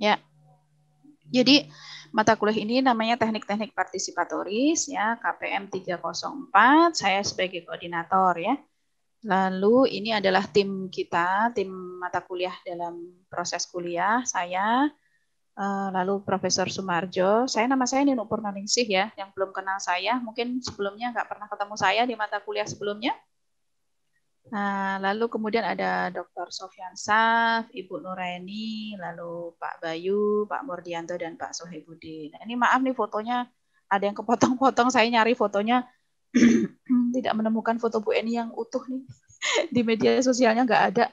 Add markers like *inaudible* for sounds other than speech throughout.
ya. Jadi mata kuliah ini namanya teknik-teknik partisipatoris ya KPM 304 saya sebagai koordinator ya. Lalu ini adalah tim kita, tim mata kuliah dalam proses kuliah saya eh, lalu Profesor Sumarjo. Saya nama saya Nino Purnaningsih ya, yang belum kenal saya, mungkin sebelumnya nggak pernah ketemu saya di mata kuliah sebelumnya. Nah, lalu kemudian ada Dr. Sofian Saf, Ibu Nuraini, lalu Pak Bayu, Pak Mordianto, dan Pak Sohebudi Nah, ini maaf nih fotonya ada yang kepotong-potong. Saya nyari fotonya *clears throat* tidak menemukan foto Bu Eni yang utuh nih *laughs* di media sosialnya nggak ada.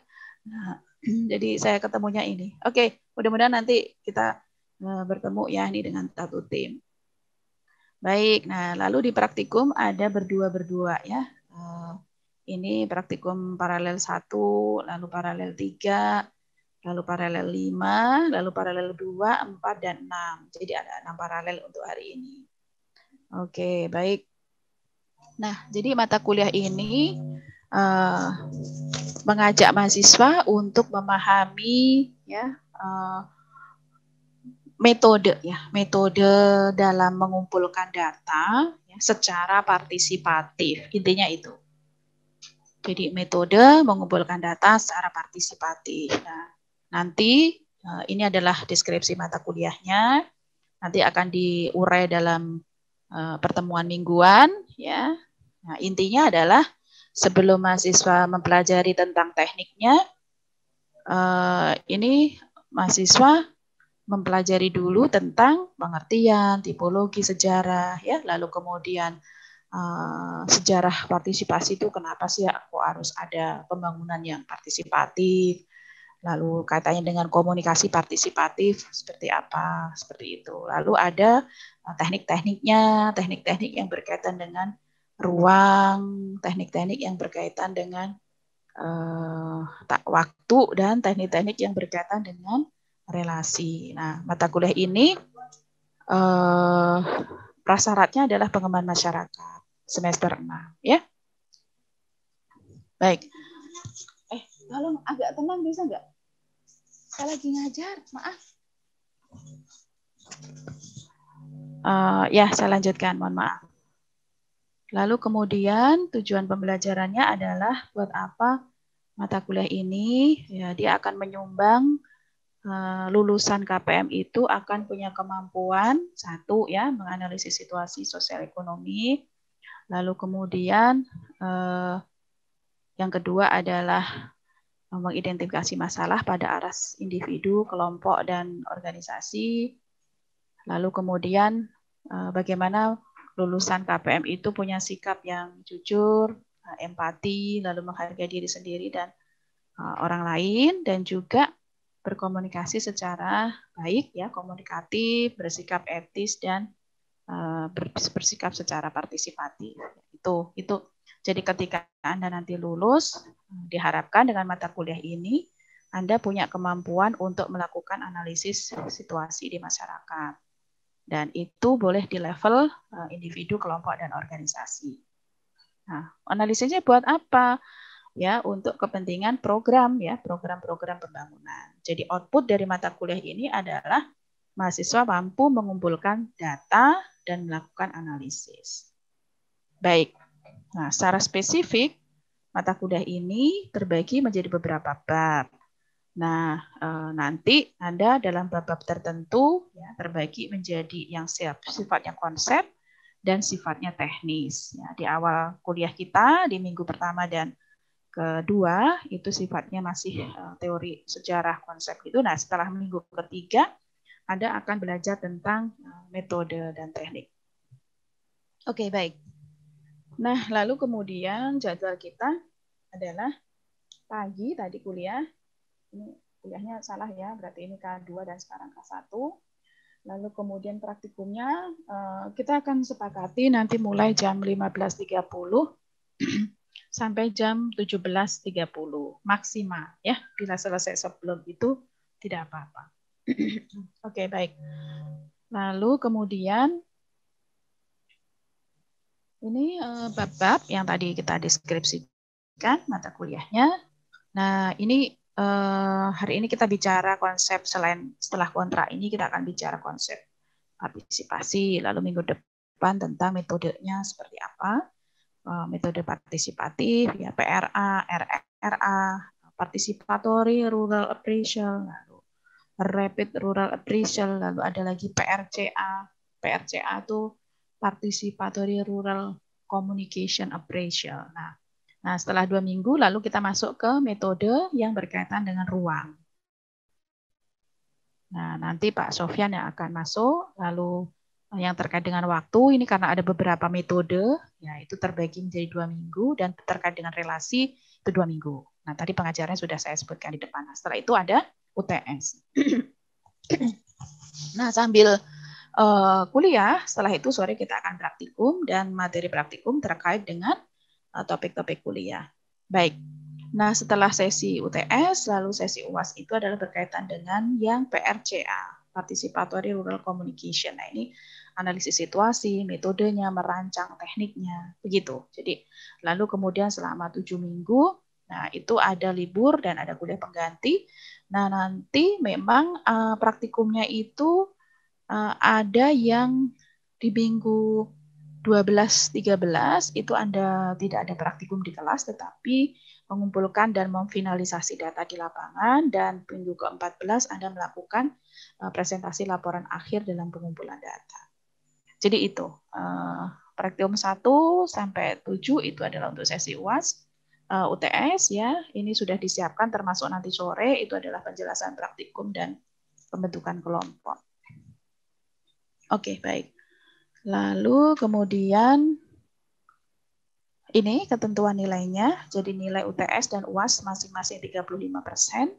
Nah, *clears throat* jadi saya ketemunya ini. Oke, mudah-mudahan nanti kita e, bertemu ya ini dengan satu tim. Baik, nah lalu di praktikum ada berdua-berdua ya. E, ini praktikum paralel 1, lalu paralel 3, lalu paralel 5, lalu paralel 2, 4, dan 6. Jadi ada 6 paralel untuk hari ini. Oke, baik. Nah, jadi mata kuliah ini uh, mengajak mahasiswa untuk memahami ya uh, metode ya metode dalam mengumpulkan data ya, secara partisipatif intinya itu jadi metode mengumpulkan data secara partisipatif. Nah, nanti eh, ini adalah deskripsi mata kuliahnya. Nanti akan diurai dalam eh, pertemuan mingguan ya. Nah, intinya adalah sebelum mahasiswa mempelajari tentang tekniknya eh, ini mahasiswa mempelajari dulu tentang pengertian, tipologi sejarah ya, lalu kemudian uh, sejarah partisipasi itu kenapa sih aku harus ada pembangunan yang partisipatif, lalu kaitannya dengan komunikasi partisipatif seperti apa, seperti itu. Lalu ada eh, teknik-tekniknya, teknik-teknik yang berkaitan dengan ruang, teknik-teknik yang berkaitan dengan tak eh, tak waktu dan teknik-teknik yang berkaitan dengan relasi. Nah, mata kuliah ini uh, prasyaratnya adalah pengembangan masyarakat semester 6 ya. Baik. Eh, tolong agak tenang bisa nggak? Saya lagi ngajar, maaf. Uh, ya, saya lanjutkan, mohon maaf. Lalu kemudian tujuan pembelajarannya adalah buat apa mata kuliah ini? Ya, dia akan menyumbang uh, lulusan KPM itu akan punya kemampuan satu ya menganalisis situasi sosial ekonomi, Lalu kemudian eh, yang kedua adalah mengidentifikasi masalah pada aras individu, kelompok, dan organisasi. Lalu kemudian eh, bagaimana lulusan KPM itu punya sikap yang jujur, eh, empati, lalu menghargai diri sendiri dan eh, orang lain, dan juga berkomunikasi secara baik, ya komunikatif, bersikap etis, dan Eh, bersikap secara partisipatif. Itu itu. Jadi ketika Anda nanti lulus eh, diharapkan dengan mata kuliah ini Anda punya kemampuan untuk melakukan analisis situasi di masyarakat. Dan itu boleh di level eh, individu, kelompok dan organisasi. Nah, analisisnya buat apa? ya untuk kepentingan program ya program-program pembangunan. Jadi output dari mata kuliah ini adalah mahasiswa mampu mengumpulkan data dan melakukan analisis. Baik, nah secara spesifik mata kuliah ini terbagi menjadi beberapa bab. Nah, eh, nanti Anda dalam bab-bab tertentu ya, terbagi menjadi yang siap, sifatnya konsep dan sifatnya teknis. Ya, di awal kuliah kita, di minggu pertama dan kedua, itu sifatnya masih eh, teori sejarah konsep itu. Nah, setelah minggu ketiga, anda akan belajar tentang eh, metode dan teknik. Oke, okay, baik. Nah, lalu kemudian jadwal kita adalah pagi tadi kuliah. Ini kuliahnya salah ya, berarti ini K2 dan sekarang K1. Lalu kemudian praktikumnya eh, kita akan sepakati nanti mulai jam 15.30 *clears throat* sampai jam 17.30 maksimal ya. Bila selesai sebelum itu tidak apa-apa. Oke, okay, baik. Lalu kemudian ini eh, bab-bab yang tadi kita deskripsikan mata kuliahnya. Nah, ini eh, hari ini kita bicara konsep selain setelah kontrak ini kita akan bicara konsep partisipasi. Lalu minggu depan tentang metodenya seperti apa, eh, metode partisipatif, ya PRA, RRA, partisipatori, rural appraisal, Rapid Rural Appraisal, lalu ada lagi PRCA. PRCA itu Participatory Rural Communication Appraisal. Nah, nah setelah dua minggu, lalu kita masuk ke metode yang berkaitan dengan ruang. Nah, nanti Pak Sofian yang akan masuk, lalu yang terkait dengan waktu ini karena ada beberapa metode ya itu terbagi menjadi dua minggu dan terkait dengan relasi itu dua minggu. Nah tadi pengajarannya sudah saya sebutkan di depan. Nah, setelah itu ada UTS. *clears throat* nah, sambil uh, kuliah, setelah itu sore kita akan praktikum dan materi praktikum terkait dengan eh, topik-topik uh, kuliah. Baik. Nah, setelah sesi UTS, lalu sesi UAS itu adalah berkaitan dengan yang PRCA, Participatory Rural Communication. Nah, ini analisis situasi, metodenya, merancang tekniknya, begitu. Jadi, lalu kemudian selama tujuh minggu, nah itu ada libur dan ada kuliah pengganti. Nah, nanti memang uh, praktikumnya itu uh, ada yang di minggu 12-13 itu Anda tidak ada praktikum di kelas, tetapi mengumpulkan dan memfinalisasi data di lapangan, dan minggu ke-14 Anda melakukan uh, presentasi laporan akhir dalam pengumpulan data. Jadi itu, uh, praktikum 1 sampai 7 itu adalah untuk sesi UAS, uh, eh, UTS ya. Ini sudah disiapkan termasuk nanti sore itu adalah penjelasan praktikum dan pembentukan kelompok. Oke, okay, baik. Lalu kemudian ini ketentuan nilainya. Jadi nilai UTS dan UAS masing-masing 35 persen.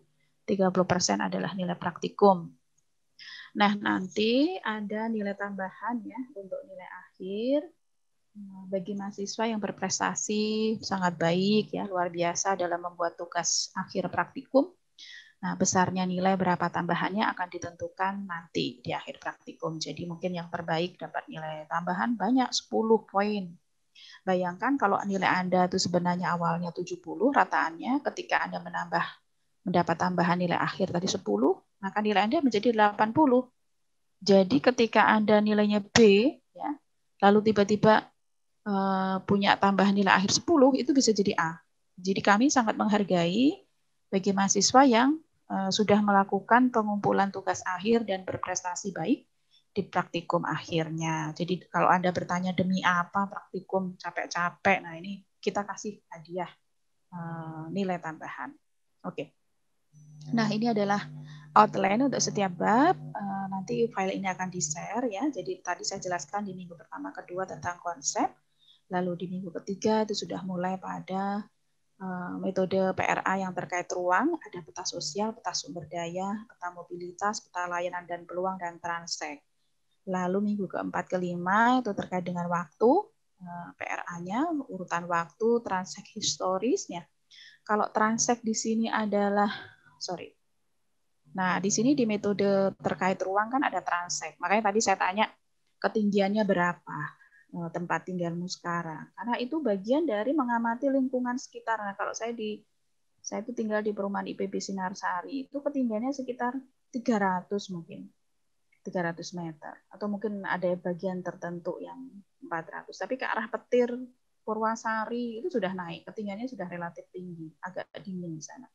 30 persen adalah nilai praktikum. Nah, nanti ada nilai tambahan ya untuk nilai akhir Eh, bagi mahasiswa yang berprestasi sangat baik ya luar biasa dalam membuat tugas akhir praktikum. Nah, besarnya nilai berapa tambahannya akan ditentukan nanti di akhir praktikum. Jadi mungkin yang terbaik dapat nilai tambahan banyak 10 poin. Bayangkan kalau nilai Anda itu sebenarnya awalnya 70 rataannya ketika Anda menambah mendapat tambahan nilai akhir tadi 10, maka nilai Anda menjadi 80. Jadi ketika Anda nilainya B ya, lalu tiba-tiba Eh, punya tambahan nilai akhir 10 itu bisa jadi A. Jadi kami sangat menghargai bagi mahasiswa yang eh, sudah melakukan pengumpulan tugas akhir dan berprestasi baik di praktikum akhirnya. Jadi kalau Anda bertanya demi apa praktikum capek-capek, nah ini kita kasih hadiah eh, nilai tambahan. Oke. Nah, ini adalah outline untuk setiap bab. Nanti file ini akan di-share ya. Jadi tadi saya jelaskan di minggu pertama kedua tentang konsep Lalu di minggu ketiga itu sudah mulai pada eh, metode PRA yang terkait ruang, ada peta sosial, peta sumber daya, peta mobilitas, peta layanan dan peluang, dan transek. Lalu minggu keempat, kelima itu terkait dengan waktu, eh, PRA-nya, urutan waktu, transek historisnya. Kalau transek di sini adalah, sorry, Nah, di sini di metode terkait ruang kan ada transek. Makanya tadi saya tanya ketinggiannya berapa. Eh, tempat tinggalmu sekarang. Karena itu bagian dari mengamati lingkungan sekitar. Nah, kalau saya di saya itu tinggal di perumahan IPB Sinarsari, itu ketinggiannya sekitar 300 mungkin. 300 meter atau mungkin ada bagian tertentu yang 400. Tapi ke arah petir Purwasari itu sudah naik, ketinggiannya sudah relatif tinggi, agak dingin di sana.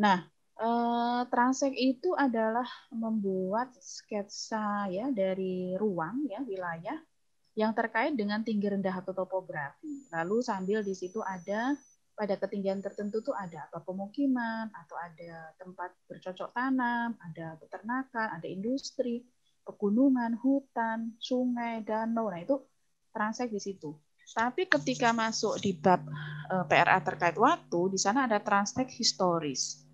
Nah, eh, transek itu adalah membuat sketsa ya dari ruang ya wilayah yang terkait dengan tinggi rendah atau topografi. Lalu sambil di situ ada pada ketinggian tertentu tuh ada apa pemukiman atau ada tempat bercocok tanam, ada peternakan, ada industri, pegunungan, hutan, sungai, danau. Nah, itu transek di situ. Tapi ketika masuk di bab eh, PRA terkait waktu, di sana ada transek historis.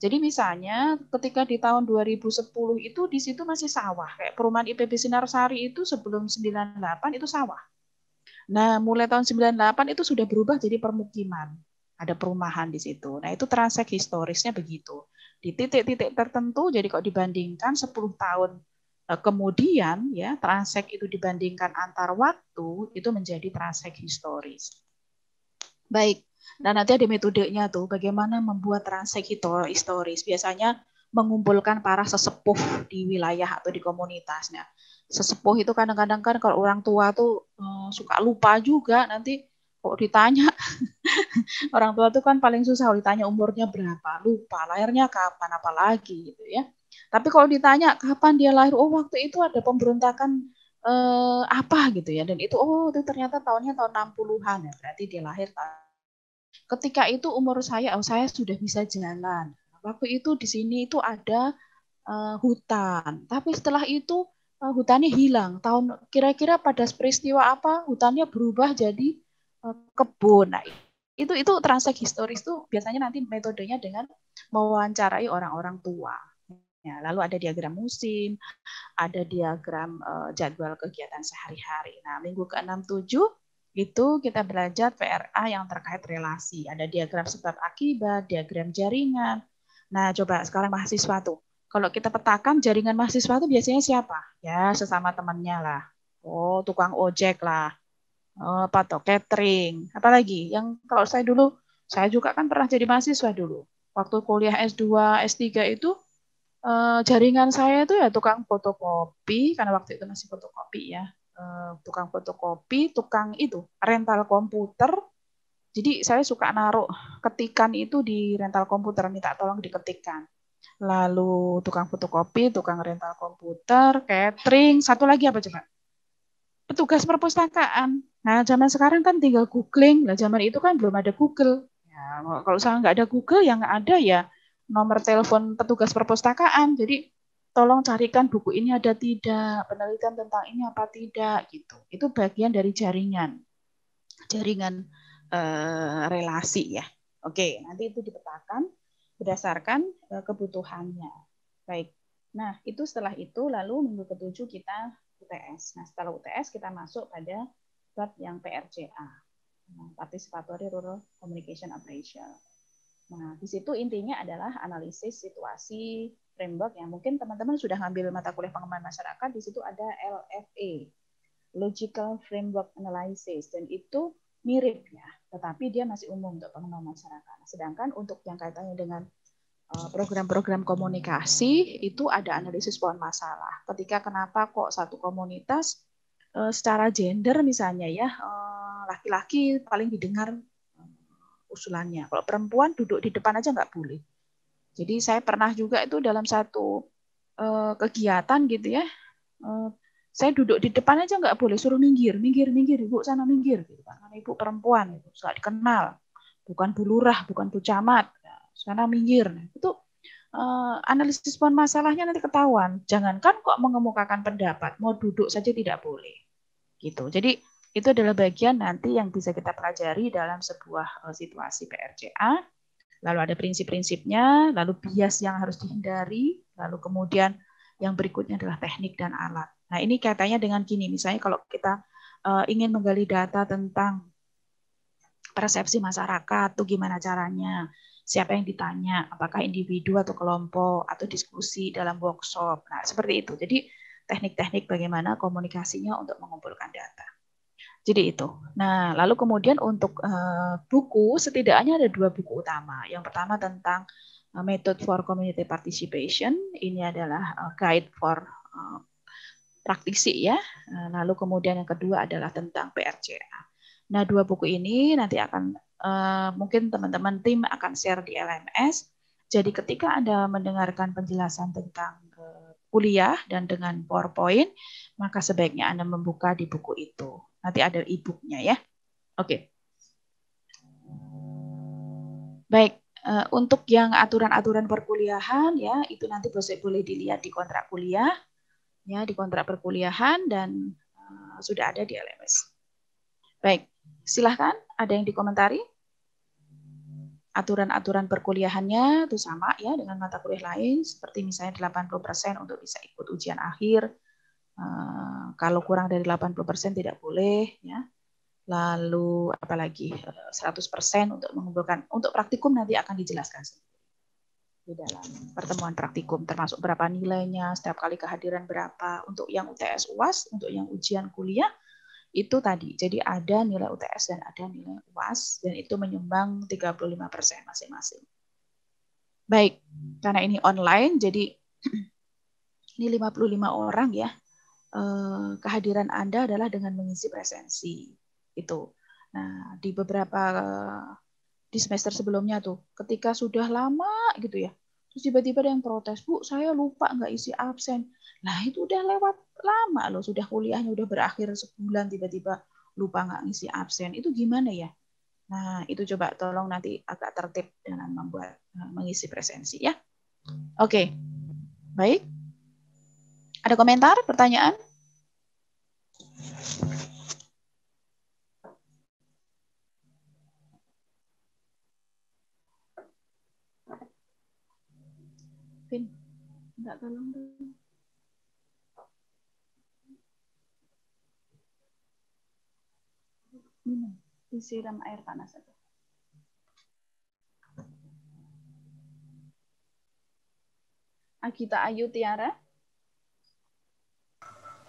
Jadi misalnya ketika di tahun 2010 itu di situ masih sawah. Kayak perumahan IPB Sinar Sari itu sebelum 98 itu sawah. Nah, mulai tahun 98 itu sudah berubah jadi permukiman. Ada perumahan di situ. Nah, itu transek historisnya begitu. Di titik-titik tertentu, jadi kalau dibandingkan 10 tahun eh, kemudian ya transek itu dibandingkan antar waktu itu menjadi transek historis. Baik, Nah, nanti ada metodenya tuh bagaimana membuat transaksi historis. Biasanya mengumpulkan para sesepuh di wilayah atau di komunitasnya. Sesepuh itu kadang-kadang kan kalau orang tua tuh hmm, suka lupa juga nanti kok ditanya *laughs* orang tua tuh kan paling susah ditanya umurnya berapa lupa lahirnya kapan apalagi gitu ya tapi kalau ditanya kapan dia lahir oh waktu itu ada pemberontakan eh, apa gitu ya dan itu oh itu ternyata tahunnya tahun 60-an ya berarti dia lahir tahun ketika itu umur saya oh saya sudah bisa jalan waktu itu di sini itu ada uh, hutan tapi setelah itu uh, hutannya hilang tahun kira-kira pada peristiwa apa hutannya berubah jadi uh, kebun nah itu itu transaksi historis itu biasanya nanti metodenya dengan mewawancarai orang-orang tua Ya, lalu ada diagram musim, ada diagram uh, jadwal kegiatan sehari-hari. Nah, minggu ke enam tujuh itu kita belajar PRA yang terkait relasi. Ada diagram sebab akibat, diagram jaringan. Nah, coba sekarang mahasiswa tuh. Kalau kita petakan jaringan mahasiswa tuh biasanya siapa? Ya, sesama temannya lah. Oh, tukang ojek lah. Oh, apa catering. Apalagi yang kalau saya dulu, saya juga kan pernah jadi mahasiswa dulu. Waktu kuliah S2, S3 itu eh, jaringan saya itu ya tukang fotokopi karena waktu itu masih fotokopi ya Eh, tukang fotokopi, tukang itu rental komputer. Jadi saya suka naruh ketikan itu di rental komputer, minta tolong diketikkan. Lalu tukang fotokopi, tukang rental komputer, catering, satu lagi apa coba? Petugas perpustakaan. Nah, zaman sekarang kan tinggal googling. Nah, zaman itu kan belum ada Google. Ya, kalau saya nggak ada Google, yang ada ya nomor telepon petugas perpustakaan. Jadi tolong carikan buku ini ada tidak, penelitian tentang ini apa tidak gitu. Itu bagian dari jaringan. Jaringan eh, relasi ya. Oke, nanti itu dipetakan berdasarkan eh, kebutuhannya. Baik. Nah, itu setelah itu lalu minggu ketujuh kita UTS. Nah, setelah UTS kita masuk pada bab yang PRCA. Participatory Rural Communication Appraisal. Nah, di situ intinya adalah analisis situasi framework yang mungkin teman-teman sudah ngambil mata kuliah pengembangan masyarakat di situ ada LFA logical framework analysis dan itu mirip ya tetapi dia masih umum untuk pengembangan masyarakat sedangkan untuk yang kaitannya dengan eh, program-program komunikasi itu ada analisis pohon masalah ketika kenapa kok satu komunitas eh, secara gender misalnya ya eh, laki-laki paling didengar usulannya kalau perempuan duduk di depan aja nggak boleh jadi saya pernah juga itu dalam satu eh, kegiatan gitu ya, eh, saya duduk di depan aja nggak boleh suruh minggir, minggir, minggir, ibu sana minggir, gitu kan. Karena ibu perempuan, ibu gitu, nggak dikenal, bukan bu bukan bu camat, ya, sana minggir. Nah, itu uh, analisis masalahnya nanti ketahuan. Jangankan kok mengemukakan pendapat, mau duduk saja tidak boleh, gitu. Jadi itu adalah bagian nanti yang bisa kita pelajari dalam sebuah situasi PRCA Lalu ada prinsip-prinsipnya, lalu bias yang harus dihindari, lalu kemudian yang berikutnya adalah teknik dan alat. Nah, ini katanya dengan gini, misalnya kalau kita eh, ingin menggali data tentang persepsi masyarakat tuh gimana caranya? Siapa yang ditanya? Apakah individu atau kelompok atau diskusi dalam workshop? Nah, seperti itu. Jadi teknik-teknik bagaimana komunikasinya untuk mengumpulkan data. Jadi itu. Nah, lalu kemudian untuk uh, buku setidaknya ada dua buku utama. Yang pertama tentang uh, Method for Community Participation. Ini adalah uh, guide for uh, praktisi ya. Uh, lalu kemudian yang kedua adalah tentang PRCA. Nah, dua buku ini nanti akan uh, mungkin teman-teman tim akan share di LMS. Jadi ketika Anda mendengarkan penjelasan tentang kuliah dan dengan PowerPoint, maka sebaiknya Anda membuka di buku itu. Nanti ada e ya. Oke. Okay. Baik, eh, untuk yang aturan-aturan perkuliahan ya itu nanti boleh dilihat di kontrak kuliah ya di kontrak perkuliahan dan eh, sudah ada di LMS. Baik, silahkan ada yang dikomentari aturan-aturan perkuliahannya itu sama ya dengan mata kuliah lain seperti misalnya 80% untuk bisa ikut ujian akhir, Eh, kalau kurang dari 80% tidak boleh ya. Lalu apalagi 100% eh, untuk mengumpulkan untuk praktikum nanti akan dijelaskan di dalam pertemuan praktikum termasuk berapa nilainya, setiap kali kehadiran berapa untuk yang UTS UAS, untuk yang ujian kuliah itu tadi. Jadi ada nilai UTS dan ada nilai UAS dan itu menyumbang 35% masing-masing. Baik, karena ini online jadi *clears throat* ini 55 orang ya Eh, kehadiran Anda adalah dengan mengisi presensi itu. Nah, di beberapa di semester sebelumnya tuh, ketika sudah lama gitu ya, terus tiba-tiba ada yang protes, Bu, saya lupa nggak isi absen. Nah, itu udah lewat lama loh, sudah kuliahnya udah berakhir sebulan tiba-tiba lupa nggak ngisi absen. Itu gimana ya? Nah, itu coba tolong nanti agak tertib dengan membuat eh, mengisi presensi ya. Oke. Okay. Baik. Ada komentar, pertanyaan? Vin, enggak tolong Minum, disiram air panas saja. Agita Ayu Tiara.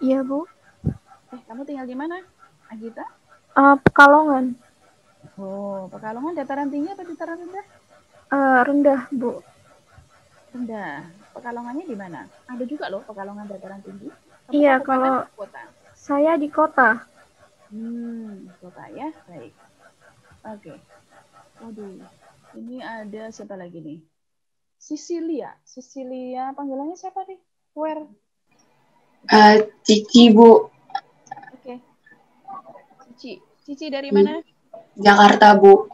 Iya, Bu. Eh, kamu tinggal di mana, Agita? Uh, Pekalongan. Oh, Pekalongan dataran tinggi apa dataran rendah? Uh, rendah, Bu. Rendah. Pekalongannya di mana? Ada juga loh Pekalongan dataran tinggi. Kamu iya, kalau kota? saya di kota. Hmm, kota ya, baik. Oke. Okay. Waduh, ini ada siapa lagi nih? Sicilia. Sisilia, panggilannya siapa nih? Where? Uh, Cici, Bu. Oke. Okay. Cici. Cici dari mana? Jakarta, Bu.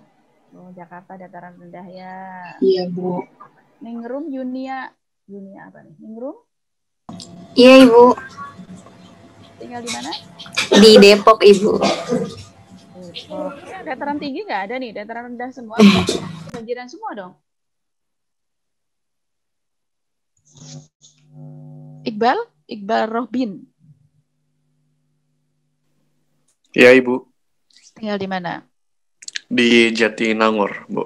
Oh, Jakarta dataran rendah ya. Iya, Bu. Ningrum Junia. Junia apa nih? Ningrum? Iya, Ibu. Tinggal di mana? Di Depok, Ibu. Depok. Ya, dataran tinggi nggak ada nih, dataran rendah semua. *laughs* Banjiran semua dong. Iqbal? Iqbal Rohbin. Ya, Ibu. Tinggal di mana? Di Jatinangor, Bu.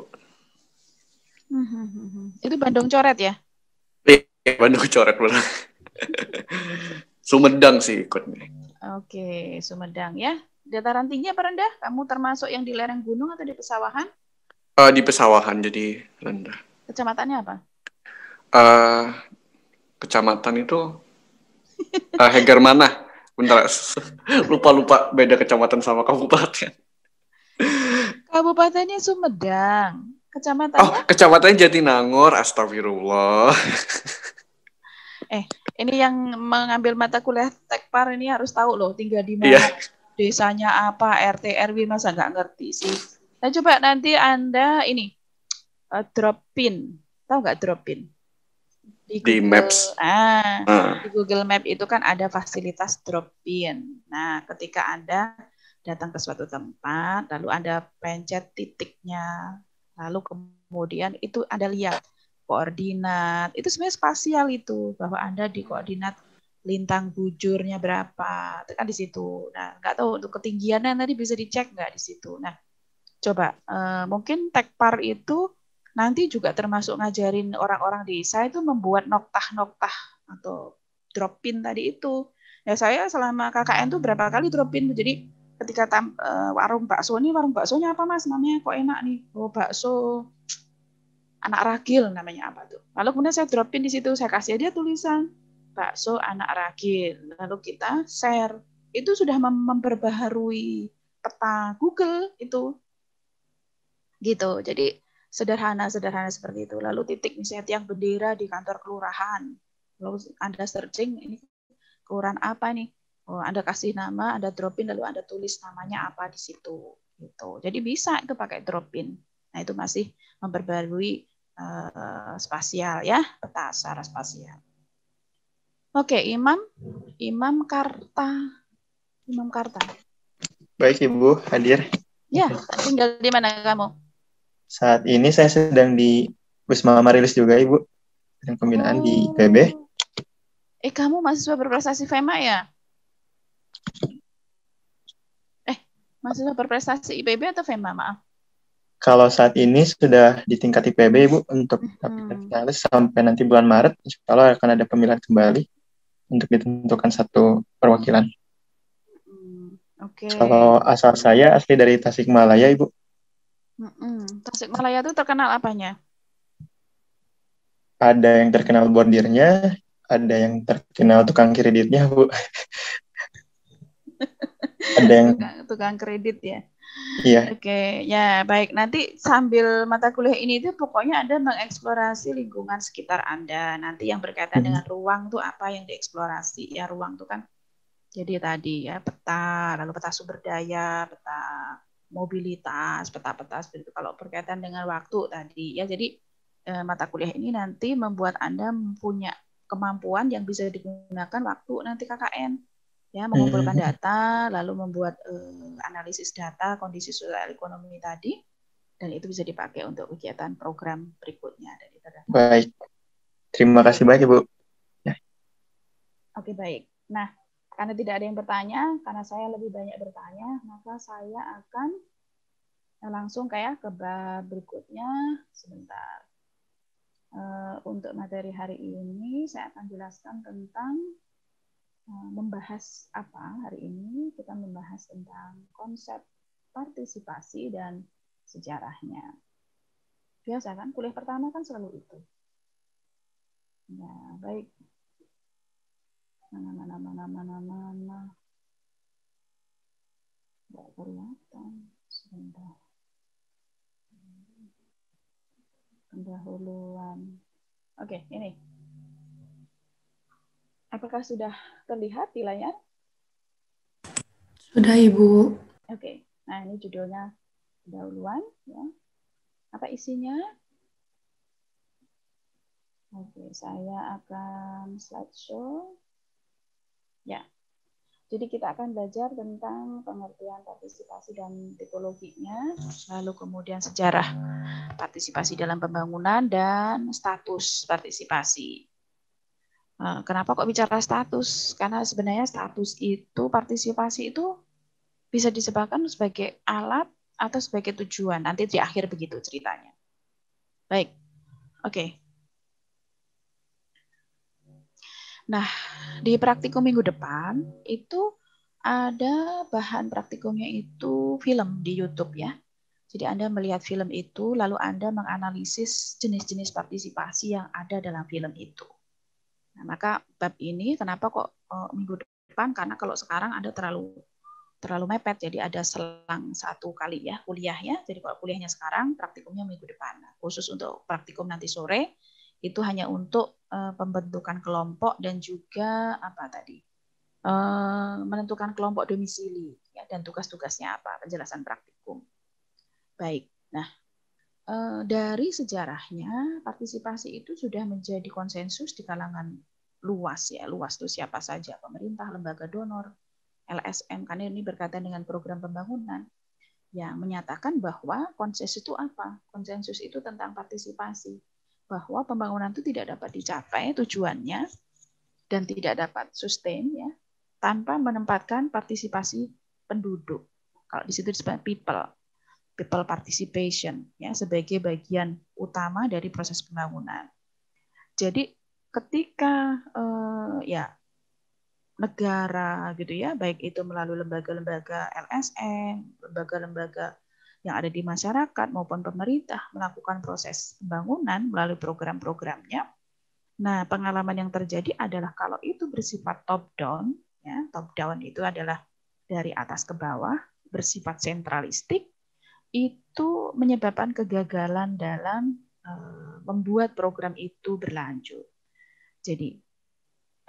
Hmm, hmm, hmm, itu Bandung Coret ya? Iya, Bandung Coret benar. *laughs* Sumedang sih ikutnya. Oke, Sumedang ya. Dataran tinggi apa rendah? Kamu termasuk yang di lereng gunung atau di pesawahan? Uh, di pesawahan jadi rendah. Kecamatannya apa? Uh, kecamatan itu uh, Heger mana? Bentar, lupa-lupa beda kecamatan sama kabupaten. Kabupatennya Sumedang. Kecamatan Oh, kecamatan Jatinangor, astagfirullah. eh, ini yang mengambil mata kuliah Tekpar ini harus tahu loh, tinggal di iya. mana, yeah. desanya apa, RT RW masa nggak ngerti sih. Nah, coba nanti Anda ini uh, drop pin. Tahu nggak drop pin? di, Google, Maps. ah uh. di Google Map itu kan ada fasilitas drop-in. Nah, ketika Anda datang ke suatu tempat, lalu Anda pencet titiknya, lalu kemudian itu Anda lihat koordinat. Itu sebenarnya spasial itu, bahwa Anda di koordinat lintang bujurnya berapa. Itu kan di situ. Nah, nggak tahu untuk ketinggiannya nanti bisa dicek nggak di situ. Nah, coba uh, mungkin Tekpar itu nanti juga termasuk ngajarin orang-orang di saya itu membuat noktah-noktah atau drop pin tadi itu. Ya saya selama KKN tuh berapa kali drop pin jadi ketika tam, uh, warung bakso ini warung baksonya apa mas namanya kok enak nih oh bakso anak ragil namanya apa tuh lalu kemudian saya drop pin di situ saya kasih dia tulisan bakso anak ragil lalu kita share itu sudah memperbaharui peta Google itu gitu jadi sederhana-sederhana seperti itu. Lalu titik misalnya tiang bendera di kantor kelurahan. Lalu Anda searching ini kelurahan apa nih? Oh, Anda kasih nama, Anda dropin lalu Anda tulis namanya apa di situ gitu. Jadi bisa itu pakai dropin. Nah, itu masih memperbarui uh, spasial ya, peta secara spasial. Oke, Imam Imam Karta Imam Karta. Baik, Ibu, hadir. Ya, tinggal di mana kamu? Saat ini saya sedang di Wisma Marilis juga, Ibu. Sedang pembinaan oh. di PB. Eh, kamu mahasiswa berprestasi FEMA ya? Eh, mahasiswa berprestasi IPB atau FEMA, maaf? Kalau saat ini sudah di tingkat IPB, Ibu, untuk hmm. sampai nanti bulan Maret, kalau akan ada pemilihan kembali untuk ditentukan satu perwakilan. Hmm, oke. Okay. Kalau asal saya asli dari Tasikmalaya, Ibu. Mm-mm. Tasikmalaya itu terkenal apanya? Ada yang terkenal bordirnya, ada yang terkenal tukang kreditnya, Bu. *laughs* ada yang tukang, tukang kredit ya. Iya. Oke, okay. ya baik. Nanti sambil mata kuliah ini itu pokoknya ada mengeksplorasi lingkungan sekitar Anda. Nanti yang berkaitan hmm. dengan mm-hmm. ruang tuh apa yang dieksplorasi? Ya ruang tuh kan jadi tadi ya peta, lalu peta sumber daya, peta mobilitas, peta-peta seperti itu kalau berkaitan dengan waktu tadi ya. Jadi eh, mata kuliah ini nanti membuat Anda punya kemampuan yang bisa digunakan waktu nanti KKN ya mengumpulkan hmm. data lalu membuat eh, analisis data kondisi sosial ekonomi tadi dan itu bisa dipakai untuk kegiatan program berikutnya dan itu baik terima kasih banyak bu ya. oke baik nah karena tidak ada yang bertanya, karena saya lebih banyak bertanya, maka saya akan eh, langsung kayak ke bab berikutnya. Sebentar. Eh, untuk materi hari ini, saya akan jelaskan tentang eh, membahas apa hari ini. Kita membahas tentang konsep partisipasi dan sejarahnya. Biasa kan, kuliah pertama kan selalu itu. Ya, baik. Mana, mana, mana, mana, mana. Gak kelihatan. sudah Pendahuluan. Oke, ini. Apakah sudah terlihat di layar? Sudah, Ibu. Oke. Nah, ini judulnya pendahuluan. Ya. Apa isinya? Oke, saya akan slideshow. Ya. Jadi kita akan belajar tentang pengertian partisipasi dan tipologinya, lalu kemudian sejarah partisipasi dalam pembangunan dan status partisipasi. Eh, kenapa kok bicara status? Karena sebenarnya status itu partisipasi itu bisa disebabkan sebagai alat atau sebagai tujuan. Nanti di akhir begitu ceritanya. Baik. Oke. Nah, di praktikum minggu depan itu ada bahan praktikumnya itu film di YouTube ya. Jadi Anda melihat film itu, lalu Anda menganalisis jenis-jenis partisipasi yang ada dalam film itu. Nah, maka bab ini kenapa kok oh, minggu depan? Karena kalau sekarang Anda terlalu terlalu mepet, jadi ada selang satu kali ya kuliahnya. Jadi kalau kuliahnya sekarang, praktikumnya minggu depan. Nah, khusus untuk praktikum nanti sore, itu hanya untuk Eh, pembentukan kelompok dan juga apa tadi eh, menentukan kelompok domisili ya, dan tugas-tugasnya apa penjelasan praktikum baik nah eh, dari sejarahnya partisipasi itu sudah menjadi konsensus di kalangan luas ya luas tuh siapa saja pemerintah lembaga donor LSM karena ini berkaitan dengan program pembangunan yang menyatakan bahwa konsensus itu apa konsensus itu tentang partisipasi bahwa pembangunan itu tidak dapat dicapai tujuannya dan tidak dapat sustain ya tanpa menempatkan partisipasi penduduk. Kalau di situ disebut people, people participation ya sebagai bagian utama dari proses pembangunan. Jadi ketika eh, ya negara gitu ya, baik itu melalui lembaga-lembaga LSM, lembaga-lembaga yang ada di masyarakat maupun pemerintah melakukan proses pembangunan melalui program-programnya. Nah, pengalaman yang terjadi adalah kalau itu bersifat top down, ya, top down itu adalah dari atas ke bawah, bersifat sentralistik, itu menyebabkan kegagalan dalam eh, membuat program itu berlanjut. Jadi,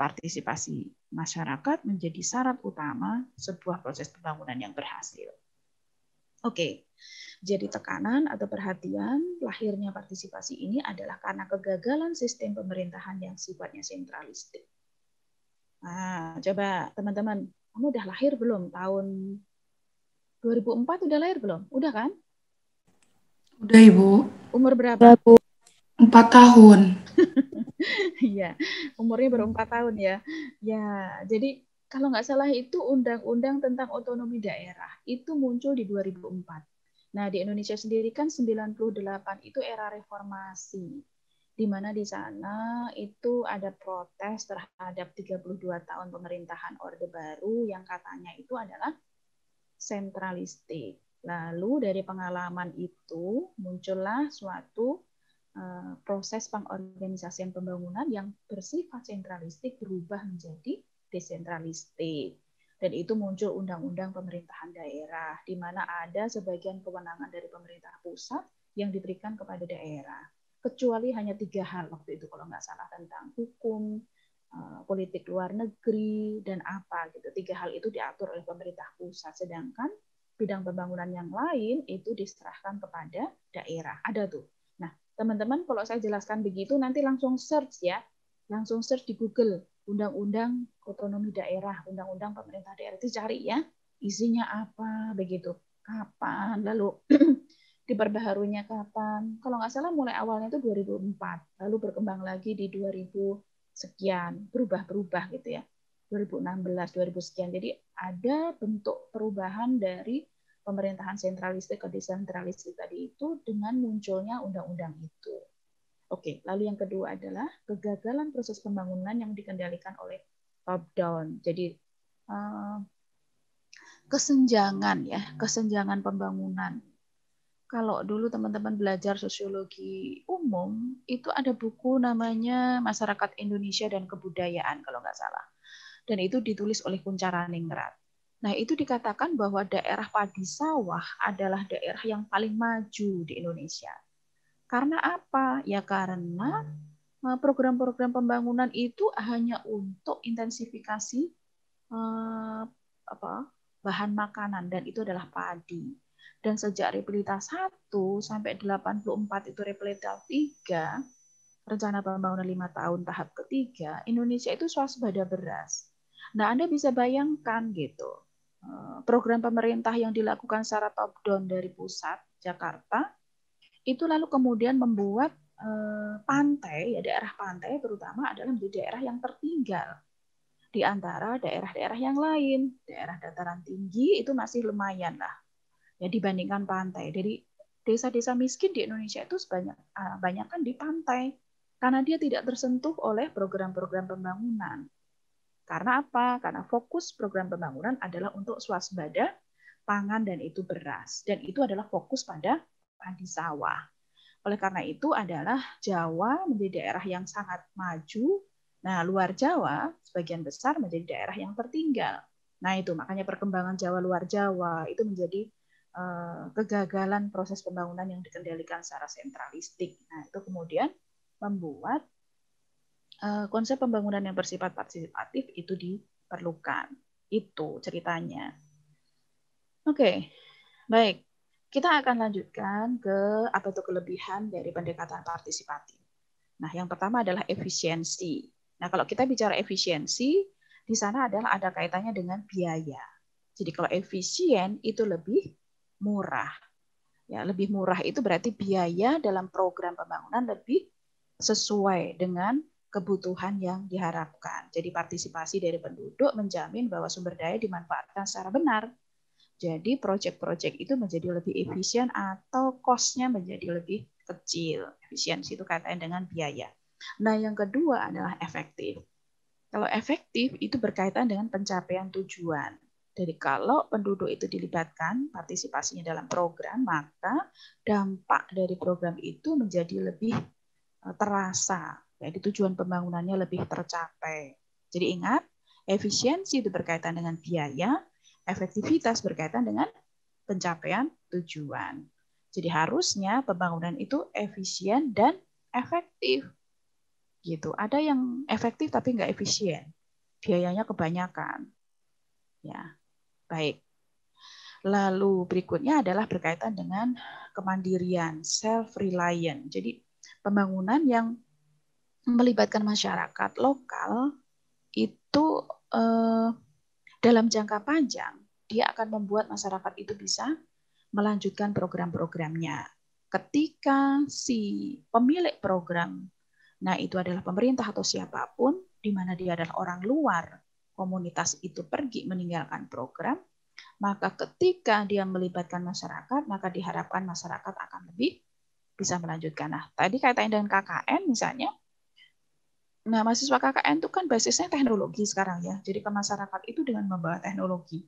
partisipasi masyarakat menjadi syarat utama sebuah proses pembangunan yang berhasil. Oke, jadi tekanan atau perhatian lahirnya partisipasi ini adalah karena kegagalan sistem pemerintahan yang sifatnya sentralistik. Nah, coba teman-teman, kamu udah lahir belum tahun 2004 udah lahir belum? Udah kan? Udah Ibu. Umur berapa? Empat tahun. *laughs* Iya, umurnya baru empat tahun ya. Ya, jadi kalau nggak salah itu undang-undang tentang otonomi daerah itu muncul di 2004. Nah, di Indonesia sendiri kan 98 itu era reformasi, di mana di sana itu ada protes terhadap 32 tahun pemerintahan Orde Baru yang katanya itu adalah sentralistik. Lalu dari pengalaman itu muncullah suatu eh, proses pengorganisasian pembangunan yang bersifat sentralistik berubah menjadi desentralistik dan itu muncul undang-undang pemerintahan daerah di mana ada sebagian kewenangan dari pemerintah pusat yang diberikan kepada daerah kecuali hanya tiga hal waktu itu kalau nggak salah tentang hukum eh, politik luar negeri dan apa gitu tiga hal itu diatur oleh pemerintah pusat sedangkan bidang pembangunan yang lain itu diserahkan kepada daerah ada tuh nah teman-teman kalau saya jelaskan begitu nanti langsung search ya langsung search di Google undang-undang otonomi daerah, undang-undang pemerintah daerah itu cari ya isinya apa begitu, kapan, lalu *clears throat* diperbaharunya kapan. Kalau nggak salah mulai awalnya itu 2004, lalu berkembang lagi di 2000 sekian, berubah-berubah gitu ya. 2016, 2000 sekian. Jadi ada bentuk perubahan dari pemerintahan sentralistik ke desentralistik tadi itu dengan munculnya undang-undang itu. Oke, lalu yang kedua adalah kegagalan proses pembangunan yang dikendalikan oleh top down. Jadi eh, kesenjangan ya, hmm. kesenjangan pembangunan. Kalau dulu teman-teman belajar sosiologi umum, itu ada buku namanya Masyarakat Indonesia dan Kebudayaan kalau nggak salah. Dan itu ditulis oleh Ningrat. Nah, itu dikatakan bahwa daerah padi sawah adalah daerah yang paling maju di Indonesia karena apa? Ya karena eh, program-program pembangunan itu hanya untuk intensifikasi eh, apa, bahan makanan dan itu adalah padi. Dan sejak repelita 1 sampai 84 itu repelita 3, rencana pembangunan 5 tahun tahap ketiga, Indonesia itu swasembada beras. Nah, Anda bisa bayangkan gitu. Eh, program pemerintah yang dilakukan secara top down dari pusat Jakarta itu lalu kemudian membuat eh, pantai, ya daerah pantai terutama adalah menjadi daerah yang tertinggal di antara daerah-daerah yang lain. Daerah dataran tinggi itu masih lumayan lah ya dibandingkan pantai. dari desa-desa miskin di Indonesia itu sebanyak eh, banyak kan di pantai karena dia tidak tersentuh oleh program-program pembangunan. Karena apa? Karena fokus program pembangunan adalah untuk swasembada pangan dan itu beras dan itu adalah fokus pada padi sawah. Oleh karena itu adalah Jawa menjadi daerah yang sangat maju. Nah, luar Jawa sebagian besar menjadi daerah yang tertinggal. Nah, itu makanya perkembangan Jawa luar Jawa itu menjadi eh, kegagalan proses pembangunan yang dikendalikan secara sentralistik. Nah, itu kemudian membuat eh, konsep pembangunan yang bersifat partisipatif itu diperlukan. Itu ceritanya. Oke, okay. baik. Kita akan lanjutkan ke apa itu kelebihan dari pendekatan partisipatif. Nah, yang pertama adalah efisiensi. Nah, kalau kita bicara efisiensi, di sana adalah ada kaitannya dengan biaya. Jadi kalau efisien itu lebih murah. Ya, lebih murah itu berarti biaya dalam program pembangunan lebih sesuai dengan kebutuhan yang diharapkan. Jadi partisipasi dari penduduk menjamin bahwa sumber daya dimanfaatkan secara benar jadi proyek-proyek itu menjadi lebih efisien atau cost-nya menjadi lebih kecil. Efisiensi itu kaitannya dengan biaya. Nah, yang kedua adalah efektif. Kalau efektif itu berkaitan dengan pencapaian tujuan. Jadi kalau penduduk itu dilibatkan partisipasinya dalam program, maka dampak dari program itu menjadi lebih e, terasa. Jadi tujuan pembangunannya lebih tercapai. Jadi ingat, efisiensi itu berkaitan dengan biaya, efektivitas berkaitan dengan pencapaian tujuan. Jadi harusnya pembangunan itu efisien dan efektif. Gitu. Ada yang efektif tapi nggak efisien. Biayanya kebanyakan. Ya. Baik. Lalu berikutnya adalah berkaitan dengan kemandirian, self reliant. Jadi pembangunan yang melibatkan masyarakat lokal itu eh, dalam jangka panjang dia akan membuat masyarakat itu bisa melanjutkan program-programnya. Ketika si pemilik program, nah itu adalah pemerintah atau siapapun, di mana dia adalah orang luar, komunitas itu pergi meninggalkan program, maka ketika dia melibatkan masyarakat, maka diharapkan masyarakat akan lebih bisa melanjutkan. Nah, tadi kaitannya dengan KKN misalnya, Nah, mahasiswa KKN itu kan basisnya teknologi sekarang ya. Jadi ke masyarakat itu dengan membawa teknologi.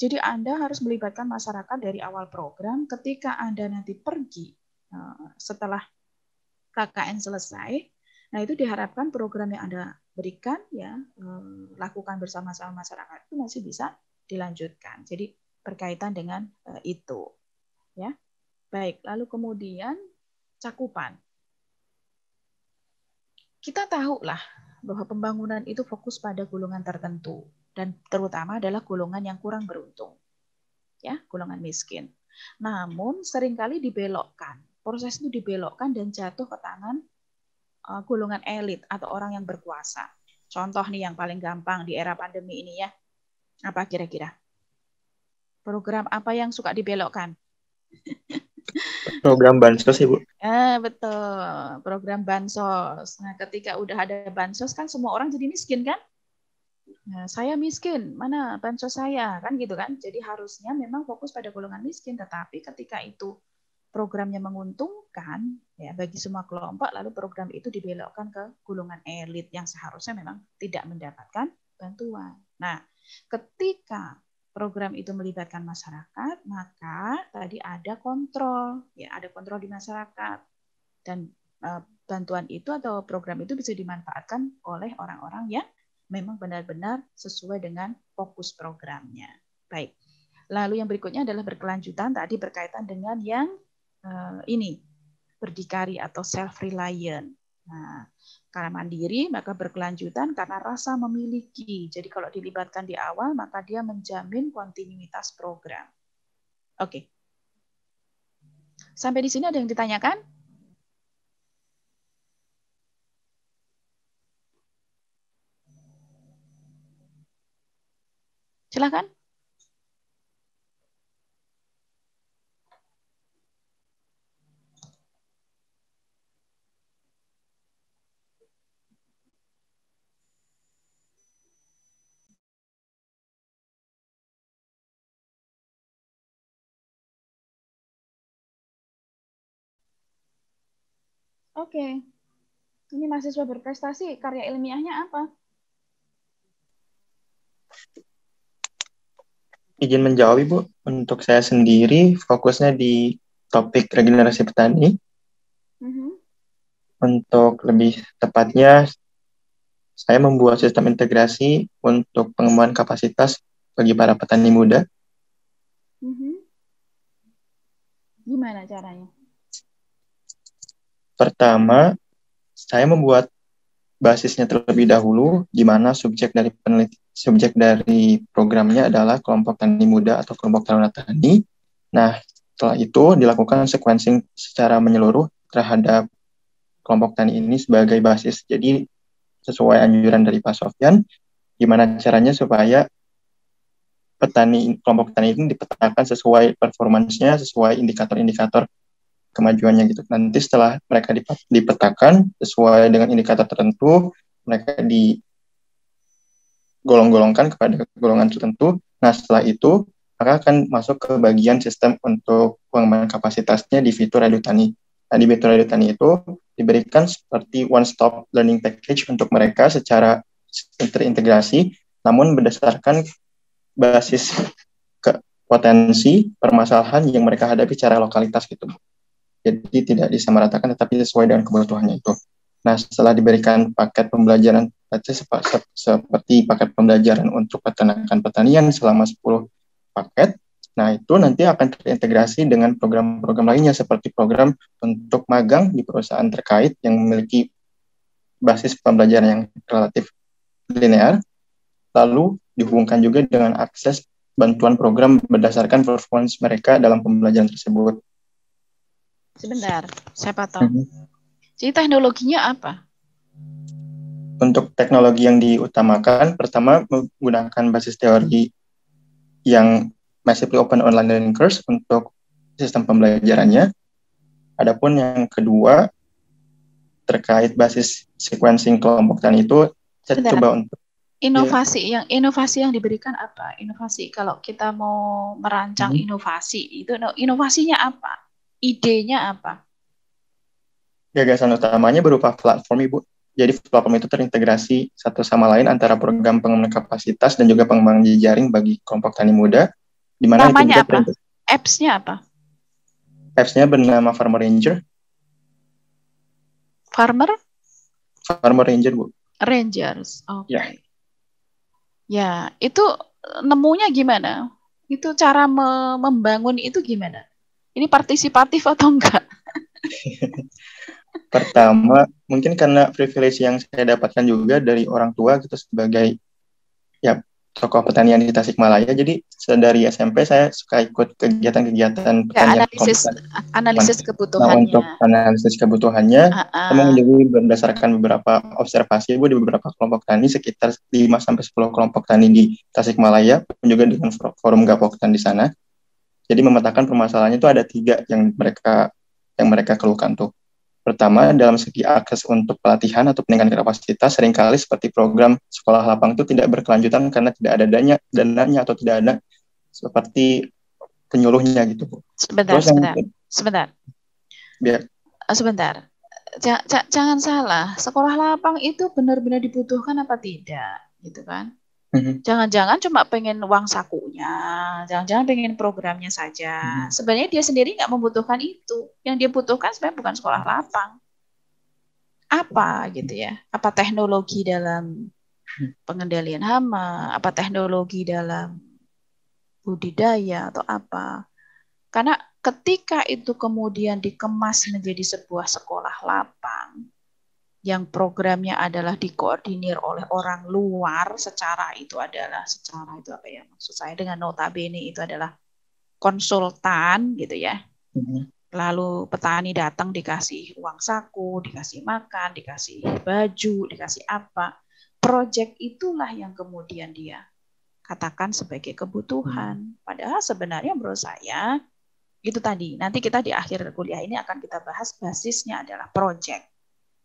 Jadi Anda harus melibatkan masyarakat dari awal program ketika Anda nanti pergi eh, setelah KKN selesai. Nah, itu diharapkan program yang Anda berikan ya eh, lakukan bersama-sama masyarakat itu masih bisa dilanjutkan. Jadi berkaitan dengan eh, itu. Ya. Baik, lalu kemudian cakupan kita tahu lah bahwa pembangunan itu fokus pada golongan tertentu dan terutama adalah golongan yang kurang beruntung. Ya, golongan miskin. Namun seringkali dibelokkan. Proses itu dibelokkan dan jatuh ke tangan uh, golongan elit atau orang yang berkuasa. Contoh nih yang paling gampang di era pandemi ini ya. Apa kira-kira? Program apa yang suka dibelokkan? *laughs* Program bansos ya, Bu. Eh betul. Program bansos. Nah, ketika udah ada bansos kan semua orang jadi miskin kan? Nah, saya miskin, mana bansos saya? Kan gitu kan. Jadi harusnya memang fokus pada golongan miskin, tetapi ketika itu programnya menguntungkan ya bagi semua kelompok lalu program itu dibelokkan ke golongan elit yang seharusnya memang tidak mendapatkan bantuan. Nah, ketika program itu melibatkan masyarakat, maka tadi ada kontrol, ya ada kontrol di masyarakat dan uh, bantuan itu atau program itu bisa dimanfaatkan oleh orang-orang yang memang benar-benar sesuai dengan fokus programnya. Baik. Lalu yang berikutnya adalah berkelanjutan tadi berkaitan dengan yang uh, ini berdikari atau self reliant. Nah, karena mandiri, maka berkelanjutan karena rasa memiliki. Jadi kalau dilibatkan di awal, maka dia menjamin kontinuitas program. Oke. Okay. Sampai di sini ada yang ditanyakan? Silakan. Oke. Okay. Ini mahasiswa berprestasi, karya ilmiahnya apa? Izin menjawab, Ibu. Untuk saya sendiri, fokusnya di topik regenerasi petani. Mm -hmm. Untuk lebih tepatnya, saya membuat sistem integrasi untuk pengembangan kapasitas bagi para petani muda. Mm -hmm. Gimana caranya? Pertama, saya membuat basisnya terlebih dahulu, di mana subjek dari peneliti, subjek dari programnya adalah kelompok tani muda atau kelompok taruna tani. Nah, setelah itu dilakukan sequencing secara menyeluruh terhadap kelompok tani ini sebagai basis. Jadi sesuai anjuran dari Pak Sofyan, gimana caranya supaya petani kelompok tani ini dipetakan sesuai performansnya, sesuai indikator-indikator kemajuannya gitu. Nanti setelah mereka dipetakan sesuai dengan indikator tertentu, mereka digolong-golongkan kepada golongan tertentu. Nah, setelah itu maka akan masuk ke bagian sistem untuk pengembangan kapasitasnya di fitur edutani. Nah, di fitur edutani itu diberikan seperti one-stop learning package untuk mereka secara terintegrasi, namun berdasarkan basis ke potensi permasalahan yang mereka hadapi secara lokalitas gitu jadi tidak disamaratakan tetapi sesuai dengan kebutuhannya itu. Nah, setelah diberikan paket pembelajaran seperti paket pembelajaran untuk peternakan pertanian selama 10 paket, nah itu nanti akan terintegrasi dengan program-program lainnya seperti program untuk magang di perusahaan terkait yang memiliki basis pembelajaran yang relatif linear, lalu dihubungkan juga dengan akses bantuan program berdasarkan performance mereka dalam pembelajaran tersebut. Sebentar, saya potong. Mhm. Jadi teknologinya apa? Untuk teknologi yang diutamakan, pertama menggunakan basis teori yang massively open online learning course untuk sistem pembelajarannya. Adapun yang kedua terkait basis sequencing kelompok dan itu saya sebentar. coba untuk inovasi ya. yang inovasi yang diberikan apa? Inovasi kalau kita mau merancang hmm. inovasi itu inovasinya apa? idenya apa? Gagasan utamanya berupa platform, Ibu. Jadi platform itu terintegrasi satu sama lain antara program pengembangan kapasitas dan juga pengembangan jejaring bagi kelompok tani muda. Di mana Namanya apa? Apps-nya apa? Apps-nya bernama Farmer Ranger. Farmer? Farmer Ranger, Bu. Rangers, oke. Okay. Ya. ya, itu nemunya gimana? Itu cara membangun itu gimana? ini partisipatif atau enggak? *laughs* Pertama, mungkin karena privilege yang saya dapatkan juga dari orang tua kita gitu sebagai ya tokoh pertanian di Tasikmalaya. Jadi dari SMP saya suka ikut kegiatan-kegiatan pertanian ya, analisis kompetan. analisis nah, kebutuhannya. Nah, untuk analisis kebutuhannya, memang uh -uh. berdasarkan beberapa observasi Bu di beberapa kelompok tani sekitar 5 sampai 10 kelompok tani di Tasikmalaya, pun juga dengan forum Gapoktan di sana. Jadi memetakan permasalahannya itu ada tiga yang mereka yang mereka keluhkan tuh. Pertama, dalam segi akses untuk pelatihan atau peningkatan kapasitas, seringkali seperti program sekolah lapang itu tidak berkelanjutan karena tidak ada dana dananya atau tidak ada seperti penyuluhnya gitu. Sebentar, Terus sebentar, yang... sebentar. Biar. Sebentar. Ya. Eh, J jangan salah, sekolah lapang itu benar-benar dibutuhkan apa tidak, gitu kan? Mm-hmm. Jangan-jangan cuma pengen uang sakunya, jangan-jangan pengen programnya saja. Mm-hmm. Sebenarnya dia sendiri nggak membutuhkan itu. Yang dia butuhkan sebenarnya bukan sekolah lapang. Apa gitu ya? Apa teknologi dalam mm-hmm. pengendalian hama? Apa teknologi dalam budidaya atau apa? Karena ketika itu kemudian dikemas menjadi sebuah sekolah lapang, yang programnya adalah dikoordinir oleh orang luar secara itu adalah secara itu apa ya maksud saya dengan notabene itu adalah konsultan gitu ya mm-hmm. lalu petani datang dikasih uang saku dikasih makan dikasih baju dikasih apa project itulah yang kemudian dia katakan sebagai kebutuhan mm-hmm. padahal sebenarnya menurut saya itu tadi nanti kita di akhir kuliah ini akan kita bahas basisnya adalah project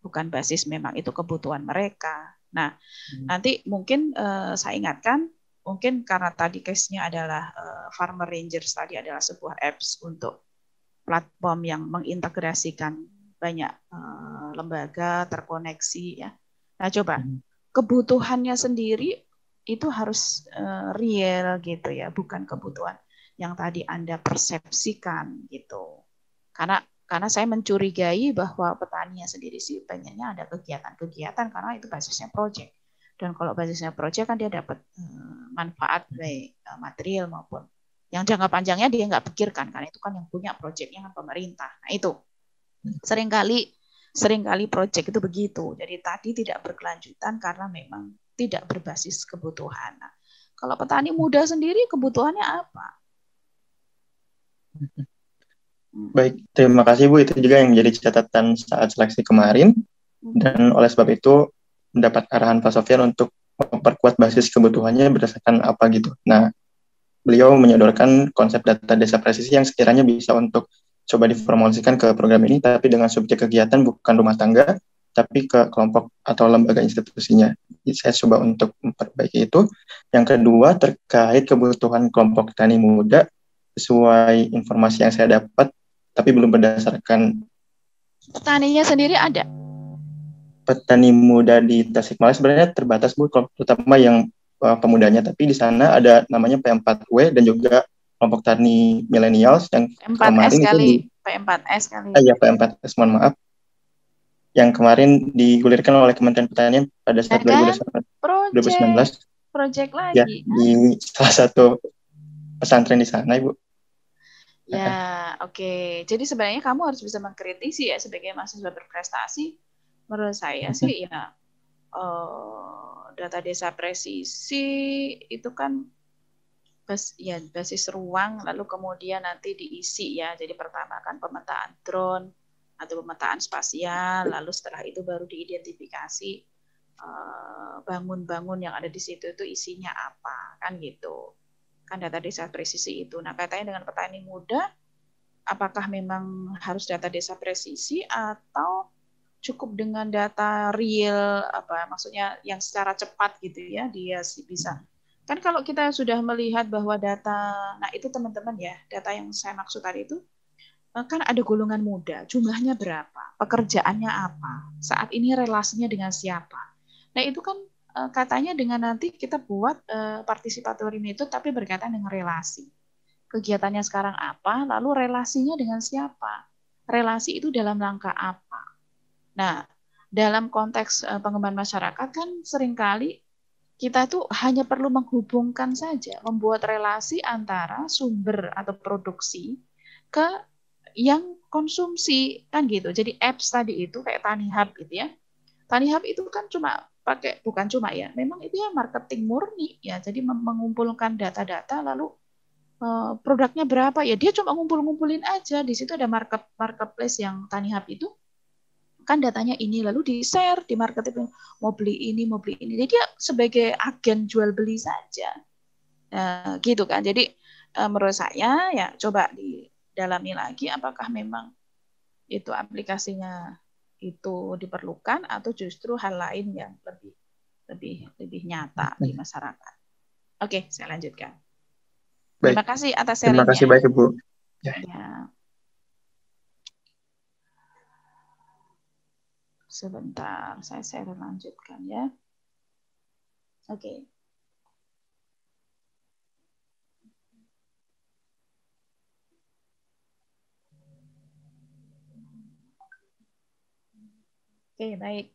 bukan basis memang itu kebutuhan mereka. Nah, hmm. nanti mungkin uh, saya ingatkan mungkin karena tadi case-nya adalah uh, Farmer Rangers tadi adalah sebuah apps untuk platform yang mengintegrasikan banyak uh, lembaga terkoneksi ya. Nah, coba hmm. kebutuhannya sendiri itu harus uh, real gitu ya, bukan kebutuhan yang tadi Anda persepsikan gitu. Karena karena saya mencurigai bahwa yang sendiri sih banyaknya ada kegiatan-kegiatan karena itu basisnya proyek dan kalau basisnya proyek kan dia dapat eh, manfaat baik eh, material maupun yang jangka panjangnya dia nggak pikirkan karena itu kan yang punya proyeknya kan pemerintah nah itu seringkali seringkali proyek itu begitu jadi tadi tidak berkelanjutan karena memang tidak berbasis kebutuhan nah, kalau petani muda sendiri kebutuhannya apa *laughs* Baik, terima kasih Bu. Itu juga yang menjadi catatan saat seleksi kemarin. Hmm. Dan oleh sebab itu, mendapat arahan Pak Sofian untuk memperkuat basis kebutuhannya berdasarkan apa gitu. Nah, beliau menyodorkan konsep data desa presisi yang sekiranya bisa untuk coba diformulasikan ke program ini, tapi dengan subjek kegiatan bukan rumah tangga, tapi ke kelompok atau lembaga institusinya. Saya coba untuk memperbaiki itu. Yang kedua, terkait kebutuhan kelompok tani muda, sesuai informasi yang saya dapat tapi belum berdasarkan petaninya sendiri ada petani muda di Tasikmalaya sebenarnya terbatas bu terutama yang uh, pemudanya tapi di sana ada namanya P4W dan juga kelompok tani milenial yang kemarin kali. itu di, P4S kali ah, ya P4S mohon maaf yang kemarin digulirkan oleh Kementerian Pertanian pada saat ya kan? 2019 project, project lagi ya, di salah satu pesantren di sana ibu Ya, oke. Okay. Jadi sebenarnya kamu harus bisa mengkritisi ya sebagai mahasiswa berprestasi. Menurut saya sih ya eh, data desa presisi itu kan bas, ya basis ruang lalu kemudian nanti diisi ya. Jadi pertama kan pemetaan drone atau pemetaan spasial, lalu setelah itu baru diidentifikasi eh, bangun-bangun yang ada di situ itu isinya apa kan gitu kan data desa presisi itu. Nah, kaitannya dengan petani muda, apakah memang harus data desa presisi atau cukup dengan data real apa maksudnya yang secara cepat gitu ya dia sih bisa kan kalau kita sudah melihat bahwa data nah itu teman-teman ya data yang saya maksud tadi itu eh, kan ada golongan muda jumlahnya berapa pekerjaannya apa saat ini relasinya dengan siapa nah itu kan Eh, katanya dengan nanti kita buat uh, eh, participatory method tapi berkaitan dengan relasi. Kegiatannya sekarang apa, lalu relasinya dengan siapa? Relasi itu dalam langkah apa? Nah, dalam konteks uh, pengembangan masyarakat kan seringkali kita itu hanya perlu menghubungkan saja, membuat relasi antara sumber atau produksi ke yang konsumsi kan gitu. Jadi apps tadi itu kayak Tanihub gitu ya. Tanihub itu kan cuma pakai bukan cuma ya, memang itu ya marketing murni ya. Jadi mengumpulkan data-data lalu uh, produknya berapa ya dia cuma ngumpul-ngumpulin aja. Di situ ada market marketplace yang Tani Hub itu kan datanya ini lalu di share di marketing mau beli ini mau beli ini jadi dia sebagai agen jual beli saja nah, gitu kan jadi eh, menurut saya ya coba didalami lagi apakah memang itu aplikasinya itu diperlukan atau justru hal lain yang lebih lebih lebih nyata di masyarakat. Oke, saya lanjutkan. Baik. Terima kasih atas sharingnya. Terima kasih banyak Ibu. Ya. ya. Sebentar, saya share lanjutkan ya. Oke. Okay. Oke, baik.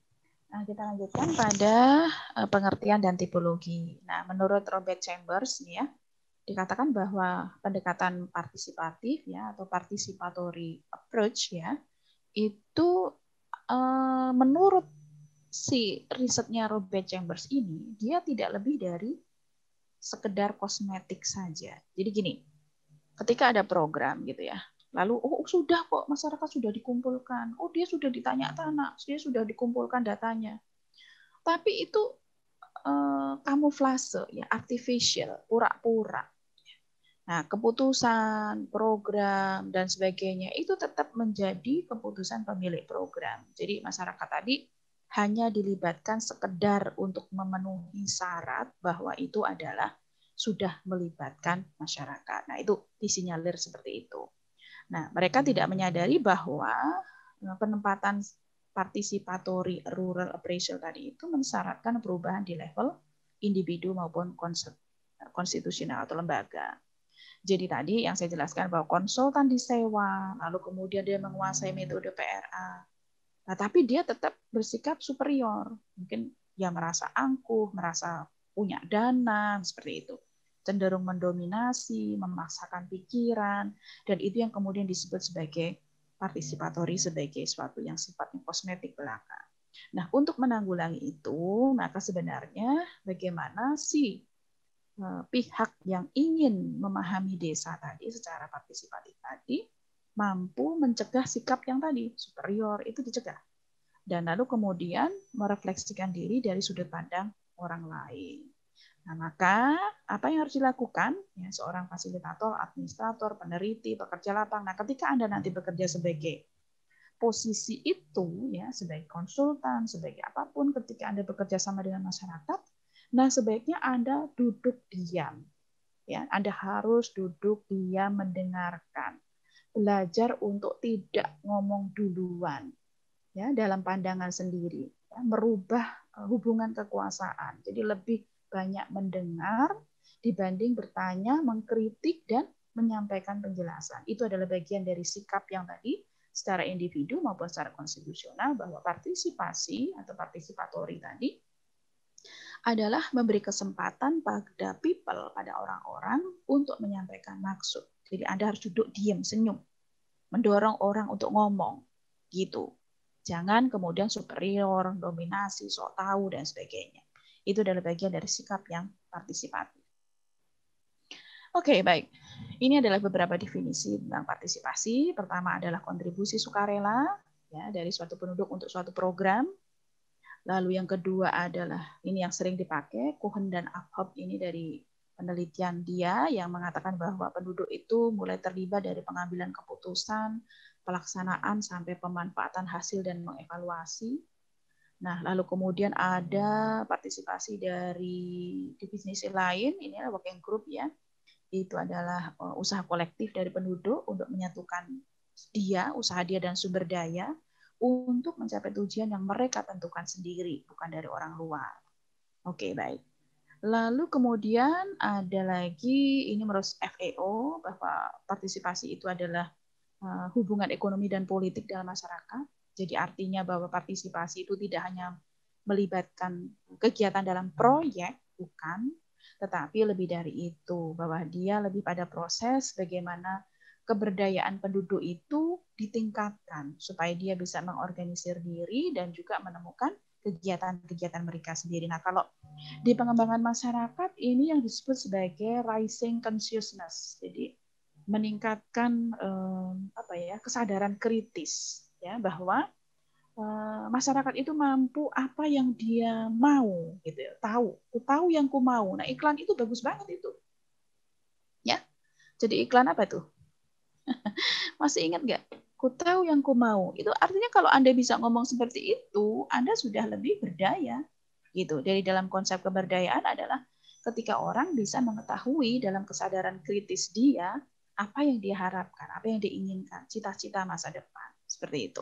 Nah, kita lanjutkan pada eh, pengertian dan tipologi. Nah, menurut Robert Chambers ya, dikatakan bahwa pendekatan partisipatif ya atau participatory approach ya itu eh, menurut si risetnya Robert Chambers ini dia tidak lebih dari sekedar kosmetik saja. Jadi gini, ketika ada program gitu ya, Lalu, oh, oh sudah kok, masyarakat sudah dikumpulkan. Oh, dia sudah ditanya tanah, dia sudah dikumpulkan datanya. Tapi itu eh, kamuflase, ya, artificial, pura-pura. Nah, keputusan, program, dan sebagainya itu tetap menjadi keputusan pemilik program. Jadi masyarakat tadi hanya dilibatkan sekedar untuk memenuhi syarat bahwa itu adalah sudah melibatkan masyarakat. Nah, itu disinyalir seperti itu. Nah, mereka hmm. tidak menyadari bahwa eh, penempatan partisipatory rural appraisal tadi itu mensyaratkan perubahan di level individu maupun konstitusional atau lembaga. Jadi tadi yang saya jelaskan bahwa konsultan disewa, lalu kemudian dia menguasai hmm. metode PRA. Nah, tapi dia tetap bersikap superior. Mungkin dia merasa angkuh, merasa punya dana, seperti itu cenderung mendominasi, memaksakan pikiran, dan itu yang kemudian disebut sebagai partisipatori hmm. sebagai suatu yang sifatnya kosmetik belaka. Nah, untuk menanggulangi itu, maka sebenarnya bagaimana si e, pihak yang ingin memahami desa tadi secara partisipatif tadi mampu mencegah sikap yang tadi superior itu dicegah dan lalu kemudian merefleksikan diri dari sudut pandang orang lain. Nah, maka apa yang harus dilakukan ya, seorang fasilitator, administrator, peneliti, pekerja lapang. Nah, ketika Anda nanti bekerja sebagai posisi itu ya sebagai konsultan, sebagai apapun ketika Anda bekerja sama dengan masyarakat, nah sebaiknya Anda duduk diam. Ya, Anda harus duduk diam mendengarkan. Belajar untuk tidak ngomong duluan. Ya, dalam pandangan sendiri, ya, merubah eh, hubungan kekuasaan. Jadi lebih banyak mendengar dibanding bertanya, mengkritik, dan menyampaikan penjelasan. Itu adalah bagian dari sikap yang tadi secara individu maupun secara konstitusional bahwa partisipasi atau partisipatori tadi adalah memberi kesempatan pada people, pada orang-orang untuk menyampaikan maksud. Jadi Anda harus duduk diam, senyum, mendorong orang untuk ngomong, gitu. Jangan kemudian superior, dominasi, sok tahu, dan sebagainya. Itu adalah bagian dari sikap yang partisipatif. Oke, okay, baik. Ini adalah beberapa definisi tentang partisipasi. Pertama adalah kontribusi sukarela ya dari suatu penduduk untuk suatu program. Lalu yang kedua adalah ini yang sering dipakai Cohen dan Abhob ini dari penelitian dia yang mengatakan bahwa penduduk itu mulai terlibat dari pengambilan keputusan, pelaksanaan sampai pemanfaatan hasil dan mengevaluasi. Nah, lalu kemudian ada partisipasi dari divisi lain, ini adalah working group ya. Itu adalah eh, usaha kolektif dari penduduk untuk menyatukan dia, usaha dia dan sumber daya untuk mencapai tujuan yang mereka tentukan sendiri, bukan dari orang luar. Oke, baik. Lalu kemudian ada lagi, ini menurut FAO, bahwa partisipasi itu adalah eh, hubungan ekonomi dan politik dalam masyarakat jadi artinya bahwa partisipasi itu tidak hanya melibatkan kegiatan dalam hmm. proyek, bukan, tetapi lebih dari itu bahwa dia lebih pada proses bagaimana keberdayaan penduduk itu ditingkatkan supaya dia bisa mengorganisir diri dan juga menemukan kegiatan-kegiatan mereka sendiri. Nah, kalau di pengembangan masyarakat ini yang disebut sebagai rising consciousness. Jadi meningkatkan eh, apa ya, kesadaran kritis ya bahwa eh, masyarakat itu mampu apa yang dia mau gitu ya. tahu ku tahu yang ku mau nah iklan itu bagus banget itu ya jadi iklan apa tuh *laughs* masih ingat nggak ku tahu yang ku mau itu artinya kalau anda bisa ngomong seperti itu anda sudah lebih berdaya gitu dari dalam konsep keberdayaan adalah ketika orang bisa mengetahui dalam kesadaran kritis dia apa yang diharapkan apa yang diinginkan, cita-cita masa depan. Seperti itu.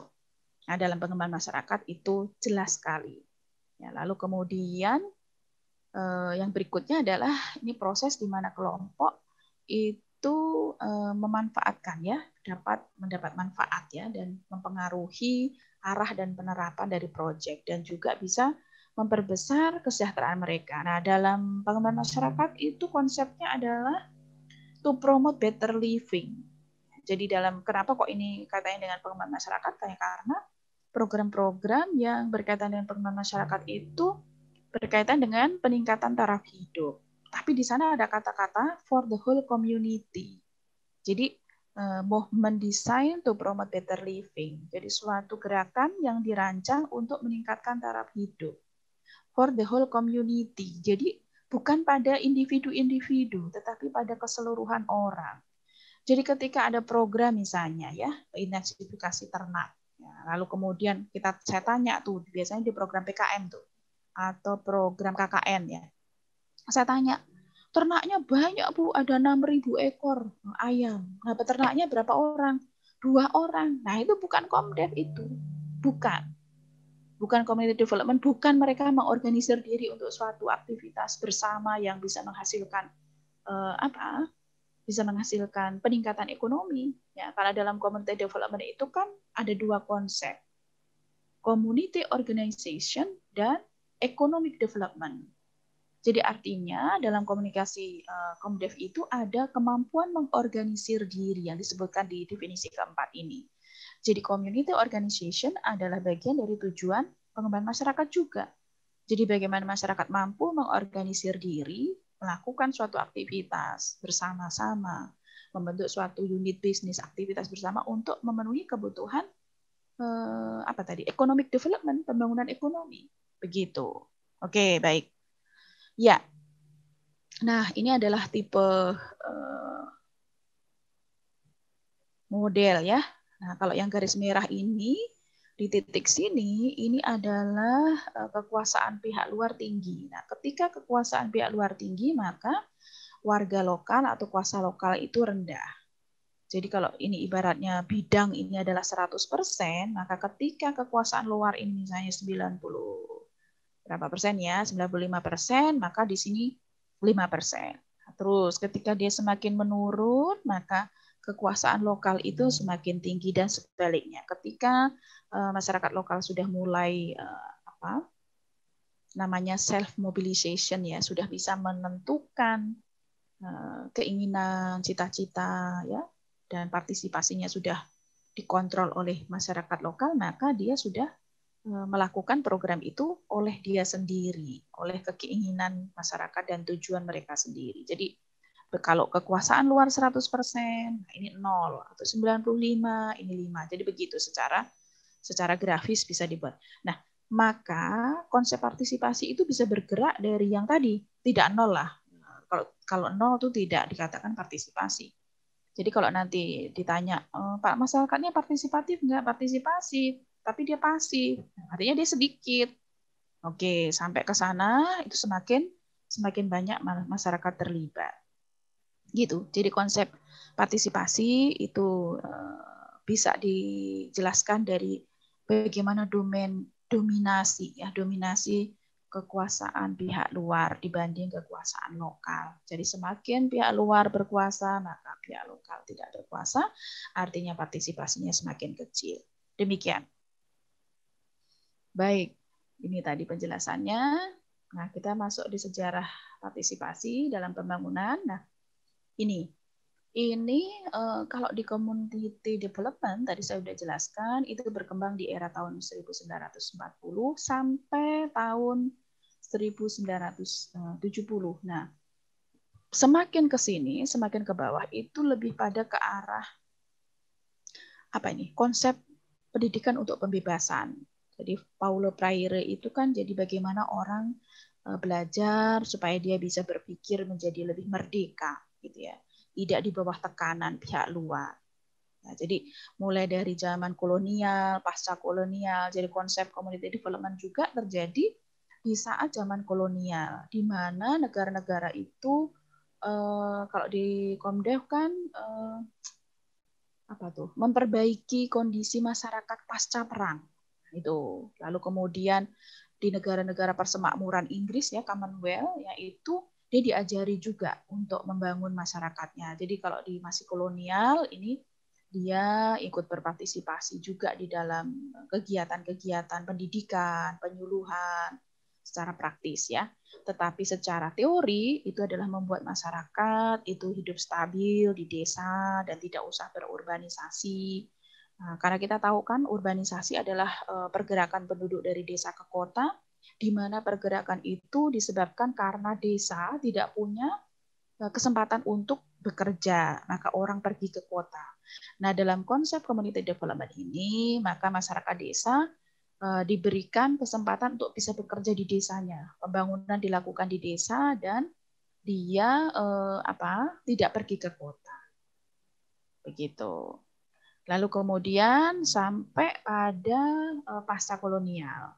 Nah, dalam pengembangan masyarakat itu jelas sekali. Ya, lalu kemudian eh, yang berikutnya adalah ini proses di mana kelompok itu eh, memanfaatkan ya, dapat mendapat manfaat ya dan mempengaruhi arah dan penerapan dari proyek dan juga bisa memperbesar kesejahteraan mereka. Nah, dalam pengembangan masyarakat itu konsepnya adalah to promote better living jadi dalam kenapa kok ini katanya dengan pengembangan masyarakat? kayak Karena program-program yang berkaitan dengan pengembangan masyarakat itu berkaitan dengan peningkatan taraf hidup. Tapi di sana ada kata-kata for the whole community. Jadi uh, movement design to promote better living. Jadi suatu gerakan yang dirancang untuk meningkatkan taraf hidup for the whole community. Jadi bukan pada individu-individu, tetapi pada keseluruhan orang. Jadi ketika ada program misalnya ya intensifikasi ternak, ya, lalu kemudian kita saya tanya tuh biasanya di program PKM tuh atau program KKN ya, saya tanya ternaknya banyak bu ada 6.000 ekor oh, ayam, nah peternaknya berapa orang? Dua orang. Nah itu bukan komdev itu, bukan bukan community development, bukan mereka mengorganisir diri untuk suatu aktivitas bersama yang bisa menghasilkan uh, apa bisa menghasilkan peningkatan ekonomi. Ya, karena dalam community development itu kan ada dua konsep. Community organization dan economic development. Jadi artinya dalam komunikasi uh, Komdev itu ada kemampuan mengorganisir diri yang disebutkan di definisi keempat ini. Jadi community organization adalah bagian dari tujuan pengembangan masyarakat juga. Jadi bagaimana masyarakat mampu mengorganisir diri melakukan suatu aktivitas bersama-sama, membentuk suatu unit bisnis aktivitas bersama untuk memenuhi kebutuhan eh, apa tadi economic development pembangunan ekonomi begitu. Oke baik. Ya. Nah ini adalah tipe eh, model ya. Nah kalau yang garis merah ini di titik sini ini adalah eh, kekuasaan pihak luar tinggi. Nah, ketika kekuasaan pihak luar tinggi, maka warga lokal atau kuasa lokal itu rendah. Jadi kalau ini ibaratnya bidang ini adalah 100%, maka ketika kekuasaan luar ini misalnya 90 berapa persen ya, 95 persen, maka di sini 5 persen. Nah, terus ketika dia semakin menurun, maka kekuasaan lokal itu hmm. semakin tinggi dan sebaliknya. Ketika uh, masyarakat lokal sudah mulai uh, apa namanya self mobilization ya, sudah bisa menentukan uh, keinginan, cita-cita ya, dan partisipasinya sudah dikontrol oleh masyarakat lokal, maka dia sudah melakukan program itu oleh dia sendiri, oleh keinginan masyarakat dan tujuan mereka sendiri. Jadi kalau kekuasaan luar 100%, nah ini 0 atau 95, ini 5. Jadi begitu secara secara grafis bisa dibuat. Nah, maka konsep partisipasi itu bisa bergerak dari yang tadi, tidak nol lah. Kalau kalau nol itu tidak dikatakan partisipasi. Jadi kalau nanti ditanya, eh, Pak masyarakatnya partisipatif enggak? Partisipasi, tapi dia pasif. Nah, artinya dia sedikit. Oke, sampai ke sana itu semakin semakin banyak masyarakat terlibat gitu. Jadi konsep partisipasi itu eh, bisa dijelaskan dari bagaimana domain dominasi ya dominasi kekuasaan pihak luar dibanding kekuasaan lokal. Jadi semakin pihak luar berkuasa, maka pihak lokal tidak berkuasa, artinya partisipasinya semakin kecil. Demikian. Baik, ini tadi penjelasannya. Nah, kita masuk di sejarah partisipasi dalam pembangunan. Nah, ini ini uh, kalau di community development tadi saya sudah jelaskan itu berkembang di era tahun 1940 sampai tahun 1970. Eh, nah, semakin ke sini, semakin ke bawah itu lebih pada ke arah apa ini? konsep pendidikan untuk pembebasan. Jadi Paulo Freire itu kan jadi bagaimana orang eh, belajar supaya dia bisa berpikir menjadi lebih merdeka gitu ya tidak di bawah tekanan pihak luar nah, jadi mulai dari zaman kolonial pasca kolonial jadi konsep community development juga terjadi di saat zaman kolonial di mana negara-negara itu eh, kalau di Komdev kan eh, apa tuh memperbaiki kondisi masyarakat pasca perang itu lalu kemudian di negara-negara persemakmuran Inggris ya Commonwealth yaitu dia diajari juga untuk membangun masyarakatnya. Jadi kalau di masih kolonial ini dia ikut berpartisipasi juga di dalam eh, kegiatan-kegiatan pendidikan, penyuluhan secara praktis ya. Tetapi secara teori itu adalah membuat masyarakat itu hidup stabil di desa dan tidak usah berurbanisasi. Nah, karena kita tahu kan urbanisasi adalah eh, pergerakan penduduk dari desa ke kota di mana pergerakan itu disebabkan karena desa tidak punya e, kesempatan untuk bekerja, maka nah, orang pergi ke kota. Nah, dalam konsep community development ini, maka masyarakat desa e, diberikan kesempatan untuk bisa bekerja di desanya. Pembangunan dilakukan di desa dan dia e, apa? tidak pergi ke kota. Begitu. Lalu kemudian sampai pada pasca kolonial.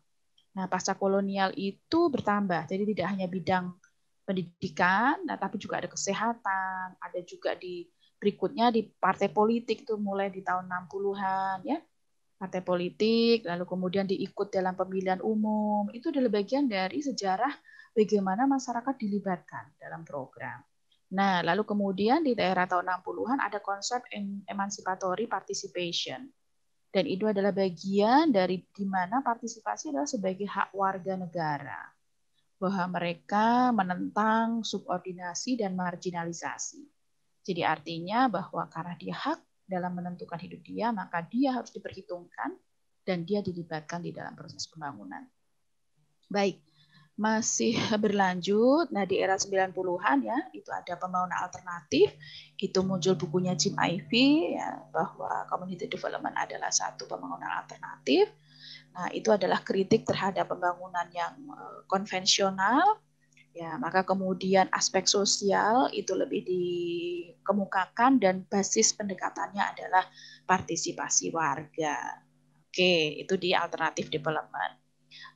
Nah, pasca kolonial itu bertambah. Jadi tidak hanya bidang pendidikan, nah, tapi juga ada kesehatan, ada juga di berikutnya di partai politik itu mulai di tahun 60-an ya. Partai politik, lalu kemudian diikut dalam pemilihan umum. Itu adalah bagian dari sejarah bagaimana masyarakat dilibatkan dalam program. Nah, lalu kemudian di daerah tahun 60-an ada konsep emancipatory participation. Dan itu adalah bagian dari di mana partisipasi adalah sebagai hak warga negara. Bahwa mereka menentang subordinasi dan marginalisasi. Jadi artinya bahwa karena dia hak dalam menentukan hidup dia, maka dia harus diperhitungkan dan dia dilibatkan di dalam proses pembangunan. Baik, masih *laughs* berlanjut. Nah, di era 90-an ya, itu ada pembangunan alternatif, itu muncul bukunya Jim Ivy ya, bahwa community development adalah satu pembangunan alternatif. Nah, itu adalah kritik terhadap pembangunan yang eh, konvensional. Ya, maka kemudian aspek sosial itu lebih dikemukakan dan basis pendekatannya adalah partisipasi warga. Oke, itu di alternatif development.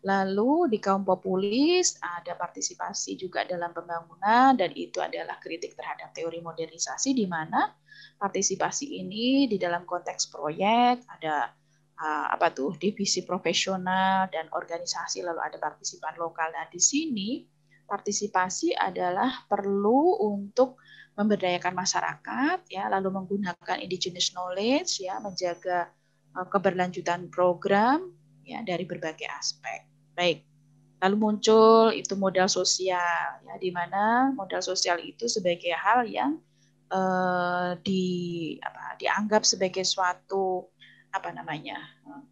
Lalu di kaum populis ada partisipasi juga dalam pembangunan dan itu adalah kritik terhadap teori modernisasi di mana partisipasi ini di dalam konteks proyek ada ah, apa tuh divisi profesional dan organisasi lalu ada partisipan lokal. Nah, di sini partisipasi adalah perlu untuk memberdayakan masyarakat ya, lalu menggunakan indigenous knowledge ya, menjaga ah, keberlanjutan program ya dari berbagai aspek. Baik. Lalu muncul itu modal sosial ya di mana modal sosial itu sebagai hal yang eh, di apa dianggap sebagai suatu apa namanya?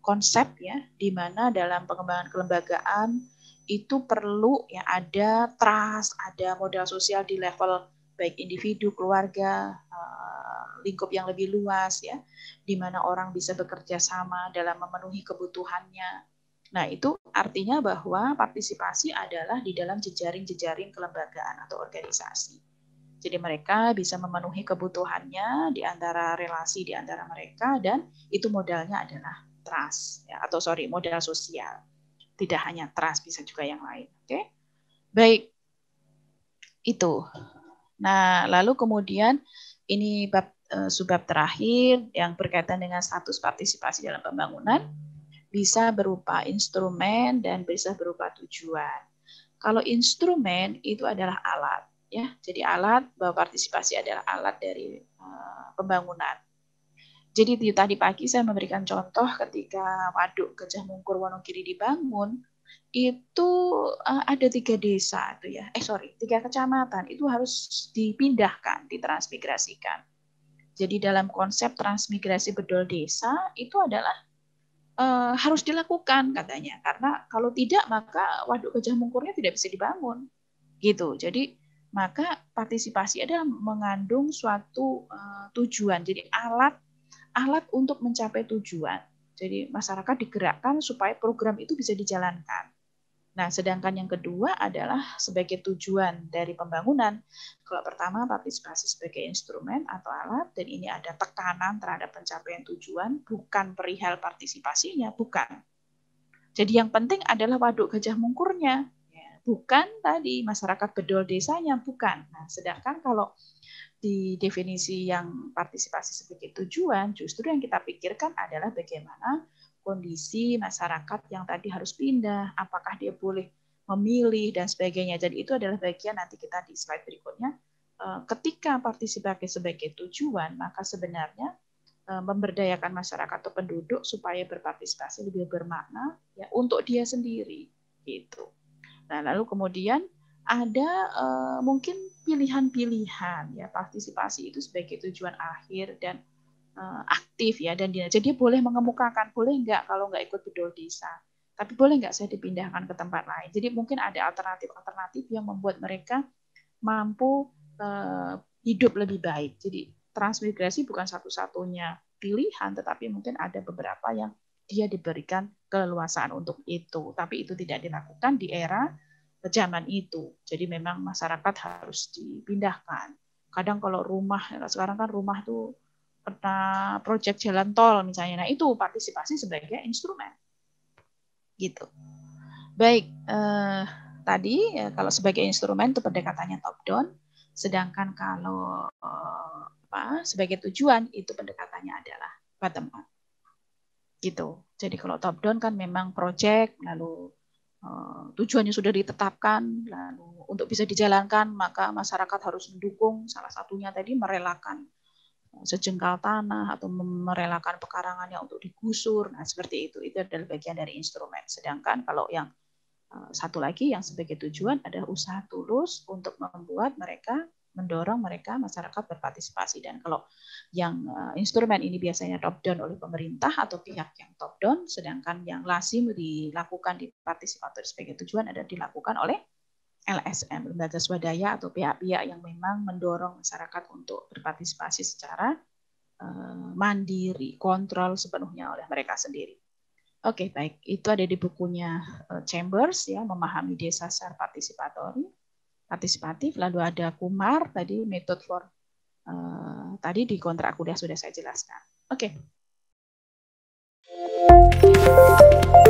konsep ya di mana dalam pengembangan kelembagaan itu perlu ya ada trust, ada modal sosial di level baik individu, keluarga, eh, lingkup yang lebih luas ya, di mana orang bisa bekerja sama dalam memenuhi kebutuhannya. Nah, itu artinya bahwa partisipasi adalah di dalam jejaring-jejaring kelembagaan atau organisasi. Jadi mereka bisa memenuhi kebutuhannya di antara relasi di antara mereka dan itu modalnya adalah trust ya, atau sorry modal sosial. Tidak hanya trust bisa juga yang lain. Oke, okay? baik itu. Nah, lalu kemudian ini bab eh, subbab terakhir yang berkaitan dengan status partisipasi dalam pembangunan bisa berupa instrumen dan bisa berupa tujuan. Kalau instrumen itu adalah alat, ya. Jadi alat bahwa partisipasi adalah alat dari uh, pembangunan. Jadi tadi pagi saya memberikan contoh ketika waduk Gajah Mungkur Wonogiri dibangun, itu uh, ada tiga desa itu ya, eh sorry, tiga kecamatan itu harus dipindahkan, ditransmigrasikan. Jadi dalam konsep transmigrasi bedol desa itu adalah uh, harus dilakukan katanya, karena kalau tidak maka waduk gajah mungkurnya tidak bisa dibangun, gitu. Jadi maka partisipasi adalah mengandung suatu uh, tujuan, jadi alat alat untuk mencapai tujuan jadi masyarakat digerakkan supaya program itu bisa dijalankan. Nah, sedangkan yang kedua adalah sebagai tujuan dari pembangunan. Kalau pertama, partisipasi sebagai instrumen atau alat, dan ini ada tekanan terhadap pencapaian tujuan, bukan perihal partisipasinya, bukan. Jadi yang penting adalah waduk gajah mungkurnya, ya, bukan tadi masyarakat bedol desanya, bukan. Nah, sedangkan kalau di definisi yang partisipasi sebagai tujuan, justru yang kita pikirkan adalah bagaimana kondisi masyarakat yang tadi harus pindah, apakah dia boleh memilih dan sebagainya. Jadi itu adalah bagian nanti kita di slide berikutnya. Eh, ketika partisipasi sebagai tujuan, maka sebenarnya eh, memberdayakan masyarakat atau penduduk supaya berpartisipasi lebih bermakna ya untuk dia sendiri gitu. Nah, lalu kemudian ada uh, mungkin pilihan-pilihan ya partisipasi itu sebagai tujuan akhir dan uh, aktif ya dan dia jadi boleh mengemukakan boleh nggak kalau nggak ikut bedol desa tapi boleh nggak saya dipindahkan ke tempat lain jadi mungkin ada alternatif-alternatif yang membuat mereka mampu uh, hidup lebih baik jadi transmigrasi bukan satu-satunya pilihan tetapi mungkin ada beberapa yang dia diberikan keleluasaan untuk itu tapi itu tidak dilakukan di era zaman itu. Jadi memang masyarakat harus dipindahkan. Kadang kalau rumah sekarang kan rumah tuh pernah proyek jalan tol misalnya. Nah, itu partisipasi sebagai instrumen. Gitu. Baik, eh, tadi ya, kalau sebagai instrumen itu pendekatannya top down, sedangkan kalau eh, apa sebagai tujuan itu pendekatannya adalah bottom up. Gitu. Jadi kalau top down kan memang proyek lalu Eh, tujuannya sudah ditetapkan lalu untuk bisa dijalankan maka masyarakat harus mendukung salah satunya tadi merelakan eh, sejengkal tanah atau merelakan pekarangannya untuk digusur nah seperti itu itu adalah bagian dari instrumen sedangkan kalau yang eh, satu lagi yang sebagai tujuan adalah usaha tulus untuk membuat mereka mendorong mereka masyarakat berpartisipasi dan kalau yang uh, instrumen ini biasanya top down oleh pemerintah atau pihak yang top down sedangkan yang lazim dilakukan di partisipator sebagai tujuan adalah dilakukan oleh LSM lembaga swadaya atau pihak-pihak yang memang mendorong masyarakat untuk berpartisipasi secara uh, mandiri kontrol sepenuhnya oleh mereka sendiri. Oke, okay, baik. Itu ada di bukunya eh, Chambers ya, memahami desa secara partisipatori partisipatif, lalu ada Kumar tadi method for uh, tadi di kontrak kuliah sudah saya jelaskan. Oke. Okay.